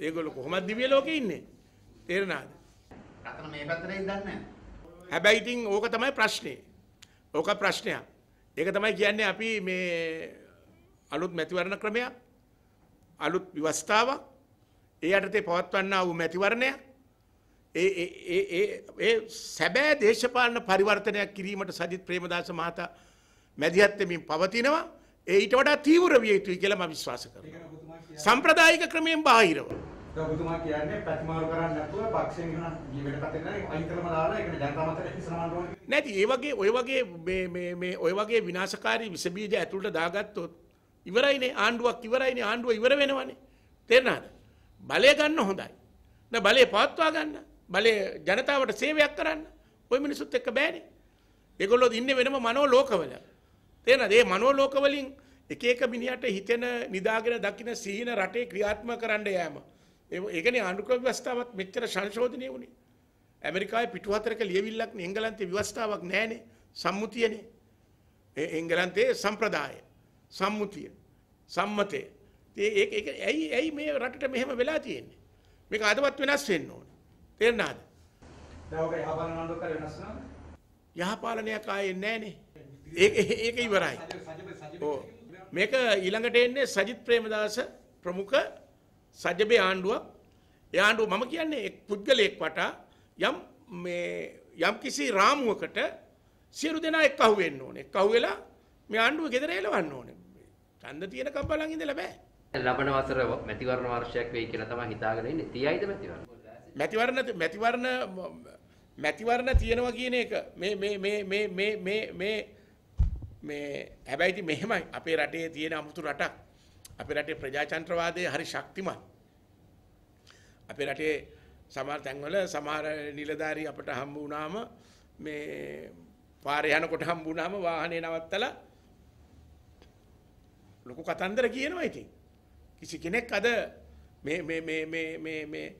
ඒගොල්ලෝ කොහොමද දිව්‍ය ලෝකේ ඉන්නේ? තේරෙනවද? රතන මේ පැත්තට ඉඳන්නේ හැබැයි ඉතින් ඕක තමයි ප්‍රශ්නේ. ඕක ප්‍රශ්නයක්. ඒක තමයි කියන්නේ අපි මේ අලුත් මැතිවරණ ක්‍රමයක් අලුත් ව්‍යවස්ථාවක් ඒ යටතේ පවත්වන්නා වූ මැතිවරණය ඒ සැබෑ දේශපාලන පරිවර්තනයක් කිරීමට සජිත් ප්‍රේමදාස මහතා මැදිහත්වෙමින් පවතිනවා ඒ ඊට වඩා තීව්‍ර විය යුතුයි කියලා මම විශ්වාස කරනවා. සම්ප්‍රදායික ක්‍රමයෙන් බාහිරව. ඔබතුමා කියන්නේ පැතිමාරු කරන්නේ නැතුව පක්ෂයෙන් ගන්න ජීවිත පැත්තෙන් අයින් කරම දාලා ඒක ජනතා මතට ඉස්සරහට ඕනේ. නැති ඒ වගේ ඔය වගේ මේ මේ මේ ඔය වගේ විනාශකාරී විස බීජ ඇතුළට දාගත්තොත් ඉවරයිනේ ආණ්ඩුවක් ඉවරයිනේ ආණ්ඩුව ඉවර වෙනවනේ. තේරෙනවද? බලය ගන්න හොඳයි. ද බලය පවත්වා ගන්න බලය ජනතාවට සේවයක් කරන්න ඔය මිනිසුත් එක්ක බෑනේ. ඒගොල්ලෝ ඉන්නේ වෙනම මනෝ ලෝකවල. තේරෙනවද? මේ මනෝ ලෝකවලින් එක එක මිනිහට හිතෙන නිදාගෙන දකින සීන රටේ ක්‍රියාත්මක කරන්න යෑම. ඒ කියන්නේ ආණ්ඩුක්‍රම ව්‍යවස්ථාවත් මෙච්චර සංශෝධනය වුණේ. ඇමරිකාවේ පිටු හතරක ලියවිල්ලක් නේ එංගලන්තේ ව්‍යවස්ථාවක් නැහනේ. සම්මුතියනේ. එංගලන්තේ සම්ප්‍රදාය. සම්මුතිය. සම්මතය. ඒක ඒක ඇයි ඇයි මේ රටට මෙහෙම වෙලා තියෙන්නේ? මේක අදවත් වෙනස් වෙන්න ඕනේ. තේරෙනවද? දැන් ඔබ යහපාලන ආණ්ඩුවක් කරේ වෙනස් වෙනවද? යහපාලනයක් ආයේ නැහනේ. ඒක ඒක ඉවරයි. මේක ඊළඟට එන්නේ සජිත් ප්‍රේමදාස ප්‍රමුඛ සජබේ ආණ්ඩුවක්. ඒ ආණ්ඩුව මම කියන්නේ එක් පුද්ගලයෙක් වටා යම් මේ යම් කිසි රාමුවකට සියලු දෙනා එක්කහුවෙන්න ඕනේ. එක්කහුවෙලා මේ ආණ්ඩුව ගෙදර එලවන්න ඕනේ. ඡන්ද තියෙනකම් බලන් ඉඳලා බෑ. ලබන වසර මැතිවරණ වර්ෂයක් වෙයි කියලා තමයි හිතාගෙන ඉන්නේ. තියයිද මැතිවරණ? මැතිවරණ මැතිවරණ මැතිවරණ තියෙනවා කියන එක මේ මේ මේ මේ මේ මේ මේ මේ හැබැයි ඉතින් මෙහෙමයි අපේ රටේ තියෙන අමුතු රටක් අපේ රටේ ප්‍රජාතන්ත්‍රවාදය හරි ශක්තිමත් අපේ රටේ සමහර තැන්වල සමහර නිලධාරී අපට හම්බ වුණාම මේ පාරේ යනකොට හම්බ වුණාම වාහනේ නවත්තලා ලොකු කතන්දර කියනවා ඉතින් කිසි කෙනෙක් අද මේකයි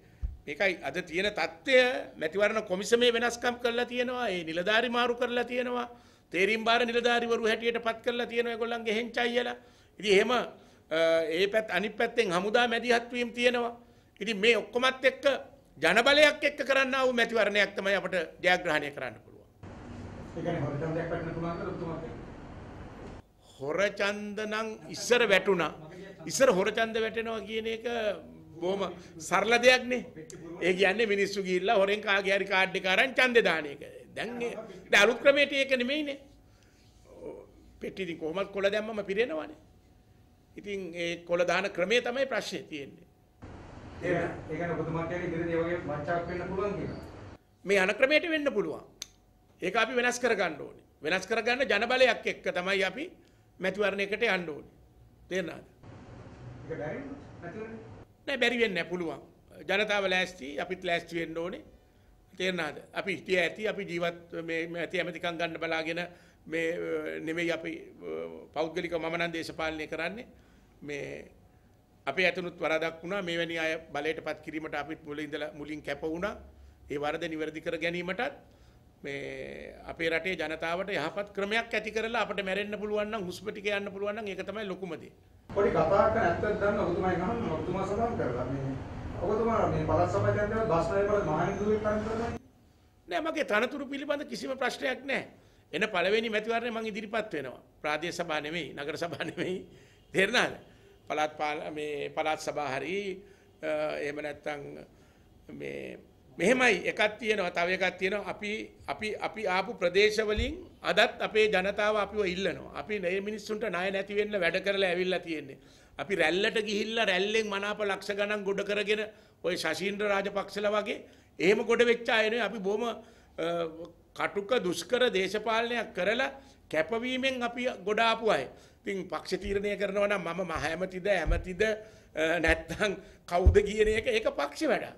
අද තියෙන තත්ත්වය මැතිවරණ කොමිසමේ වෙනස්කම් කරලා තියෙනවා ඒ නිලධාරි මාරු කරලා තියෙනවා තේරීම් බාර නිලධාරිවරු හැටියට පත් කරලා තියෙනවා ඒගොල්ලන්ගේ හෙන්චයියලා ඉතින් එහෙම ඒ පැත් අනිත් පැත්තෙන් හමුදා මැදිහත් වීම තියෙනවා ඉතින් මේ ඔක්කොමත් එක්ක ජනබලයක් එක්ක කරන්න ආව මැතිවරණයක් තමයි අපට ජයග්‍රහණය කරන්න පුළුවන්. හොර චන්දනම් ඉස්සර වැටුණා. ඉස්සර හොරචන්ද වැටෙනවා කියන එක බොහොම සරල දෙයක්නේ. ඒ කියන්නේ මිනිස්සු ගිහිල්ලා හොරෙන් කාගේ හරි කාඩ් එක අරන් ඡන්දේ දාන එක. දැන් ඒ අලුත් ක්‍රමයට ඒක නෙමෙයිනේ. පෙට්ටි ඉතින් කොහොමද කොළ දැම්මම පිරෙනවනේ. ඉතින් ඒ කොළ දාන ක්‍රමය තමයි ප්‍රශ්නේ තියෙන්නේ. ඒක ඒක ඔබතුමාට ඉදිරියේදී ඒ වගේ මච්චාවක් වෙන්න පුළුවන් කියලා. මේ අන ක්‍රමයට වෙන්න පුළුවන්. ඒක අපි වෙනස් කරගන්න ඕනේ. වෙනස් කරගන්න ජනබලයක් එක්ක තමයි අපි මැතිවරණයකට යන්න ඕනේ. තේරෙනවද? ඒක බැරි නේද නෑ බැරි වෙන්නේ පුළුවන් ජනතාව ලෑස්ති අපිත් ලෑස්ති වෙන්න ඕනේ තේරෙනවද අපි හිටිය ඇති අපි ජීවත් මේ ඇති ඇමතිකම් ගන්න බලාගෙන මේ නෙමෙයි අපි පෞද්ගලික මම නම් දේශපාලනය කරන්නේ මේ අපේ ඇතුණුත් වරදක් වුණා මේ වැනි අය බලයටපත් කිරීමට අපිත් මුලින් ඉඳලා මුලින් කැප වුණා ඒ වරද නිවැරදි කර ගැනීමටත් මේ අපේ රටේ ජනතාවට යහපත් ක්‍රමයක් ඇති කරලා අපිට මැරෙන්න පුළුවන් නම් හුස්ම ටික යන්න පුළුවන් නම් ඒක තමයි ලොකුම දේ. පොඩි කතාවක් නැත්තම් දන්න ඔබතුමා ගහන්න ඔබතුමා සමන් කරලා මේ ඔබතුමා මේ පළාත් සභාවෙන් බස් රැයිවල මහානිදුරේ තනතුරු නෑ මගේ තනතුරු පිළිබඳ කිසිම ප්‍රශ්නයක් නෑ. එන පළවෙනි මැතිවරණය මම ඉදිරිපත් වෙනවා. ප්‍රාදේශ සභා නෙමෙයි, නගර සභා නෙමෙයි. තේරුණාද? පළාත් මේ පළාත් සභා හරි එහෙම නැත්තම් මේ මෙහෙමයි එකක් තියෙනවා තව එකක් තියෙනවා අපි අපි අපි ආපු ප්‍රදේශවලින් අදත් අපේ ජනතාව අපිව ඉල්ලනවා. අපි මේ මිනිස්සුන්ට ණය නැති වෙන්න වැඩ කරලා ඇවිල්ලා තියෙන්නේ. අපි රැල්ලට ගිහිල්ලා රැල්ලෙන් මනාප ලක්ෂ ගණන් ගොඩ කරගෙන ওই ශෂීන්ද්‍ර රාජපක්ෂලා වගේ එහෙම ගොඩ වෙච්ච අය අපි බොහොම කටුක දුෂ්කර දේශපාලනයක් කරලා කැපවීමෙන් අපි ගොඩ ආපු අය. ඉතින් පක්ෂ තීරණය කරනවා නම් මම මහ ඇමතිද ඇමතිද නැත්නම් කවුද කියන එක ඒක පක්ෂ වැඩක්.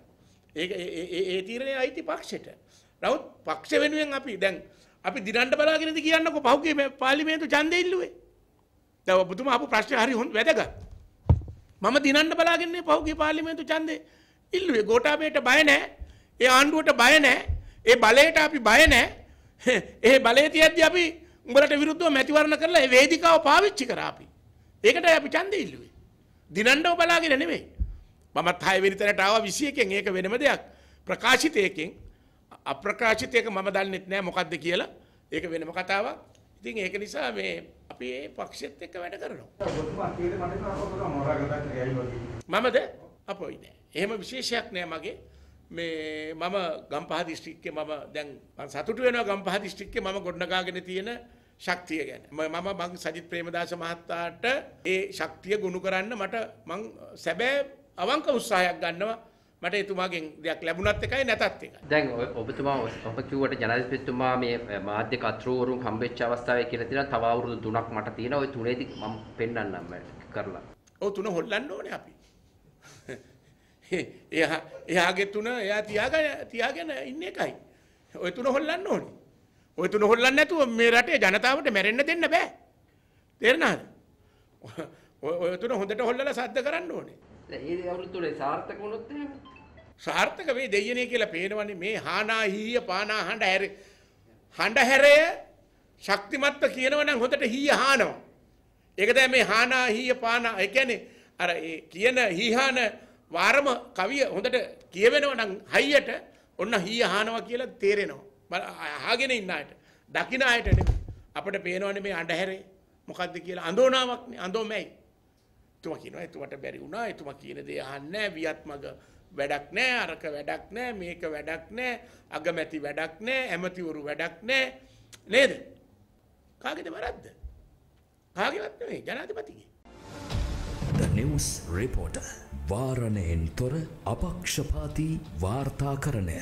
ඒ ඒ තීරණය අයිති පක්ෂයට. නවත් පක්ෂ වෙනුවෙන් අපි දැන් අපි දිනන්ට බලාගෙනද කියන්නකො පහුගේ මේ පාර්ලිමේන්තු ඡන්දය ඉල්ලුවේ. දැන් ඔබතුමා අහපු ප්‍රශ්නේ හරි හොඳ වැදගත්. මම දිනන්න බලාගන්නේ පහුගේ පාර්ලිමේන්තු ඡන්දේ ඉල්ලුවේ. ගෝඨාභයට බය නැහැ. ඒ ආණ්ඩුවට බය නැහැ. ඒ බලයට අපි බය නැහැ. ඒ බලය තියද්දී අපි උඹලට විරුද්ධව මැතිවරණ කරලා ඒ වේදිකාව පාවිච්චි කරා අපි. ඒකට අපි ඡන්දේ ඉල්ලුවේ. දිනන්නව බලාගෙන නෙමෙයි. මමත් හය වෙනි තැනට ආවා 21කින් ඒක වෙනම දෙයක් ප්‍රකාශිතයකින් අප්‍රකාශිතයක මම දන්නෙත් නෑ මොකද්ද කියලා ඒක වෙනම කතාවක් ඉතින් ඒක නිසා මේ අපි මේ පක්ෂෙත් එක්ක වැඩ කරනවා මමද අපොයි නෑ එහෙම විශේෂයක් නෑ මගේ මේ මම ගම්පහ දිස්ත්‍රික්කේ මම දැන් මම සතුටු වෙනවා ගම්පහ දිස්ත්‍රික්කේ මම ගොඩනගාගෙන තියෙන ශක්තිය ගැන. මම මම සජිත් ප්‍රේමදාස මහතාට ඒ ශක්තිය ගොනු කරන්න මට මං සැබෑ අවංක උත්සාහයක් ගන්නවා මට එතුමාගෙන් දෙයක් ලැබුණත් එකයි නැතත් එකයි. දැන් ඔය ඔබතුමා ඔබ කිව්වට ජනාධිපතිතුමා මේ මාධ්‍ය කතුරුවරුන් හම්බෙච්ච අවස්ථාවේ කියලා තියෙනවා තව අවුරුදු තුනක් මට තියෙනවා ඔය තුනේදී මම පෙන්වන්නම් කරලා. ඔව් තුන හොල්ලන්න ඕනේ අපි. එයා එයාගේ තුන එයා තියාගෙන තියාගෙන ඉන්න එකයි. ඔය තුන හොල්ලන්න ඕනේ. ඔය තුන හොල්ලන්න නැතුව මේ රටේ ජනතාවට මැරෙන්න දෙන්න බෑ. තේරෙනවද? ඔය තුන හොඳට හොල්ලලා සද්ද කරන්න ඕනේ. ඒ අවුරුද්දේ සාර්ථක වුණොත් එහෙම සාර්ථක වේ දෙයනේ කියලා පේනවනේ මේ හානා හීය පානා හඬ හැර හඬ හැරය ශක්තිමත්ව කියනවනම් හොඳට හීය හානවා ඒක දැන් මේ හානා හීය පානා ඒ කියන්නේ අර ඒ කියන හීහාන වාරම කවිය හොඳට කියවෙනවනම් හයියට ඔන්න හීය හානවා කියලා තේරෙනවා අහගෙන ඉන්න අයට දකින්න අයට අපිට පේනවනේ මේ අඬහැරේ මොකද්ද කියලා අඳෝනාවක්නේ අඳෝමැයි එතුමා කියනවා එතුමට බැරි වුණා එතුමා කියන දේ අහන්නේ වියත් මග වැඩක් නෑ අරක වැඩක් නෑ මේක වැඩක් නෑ අගමැති වැඩක් නෑ ඇමතිවරු වැඩක් නෑ නේද කාගෙද වරද්ද කාගේවත් නෙවෙයි ජනාධිපතිගේ The News Reporter වාරණයෙන් තොර අපක්ෂපාති වාර්තාකරණය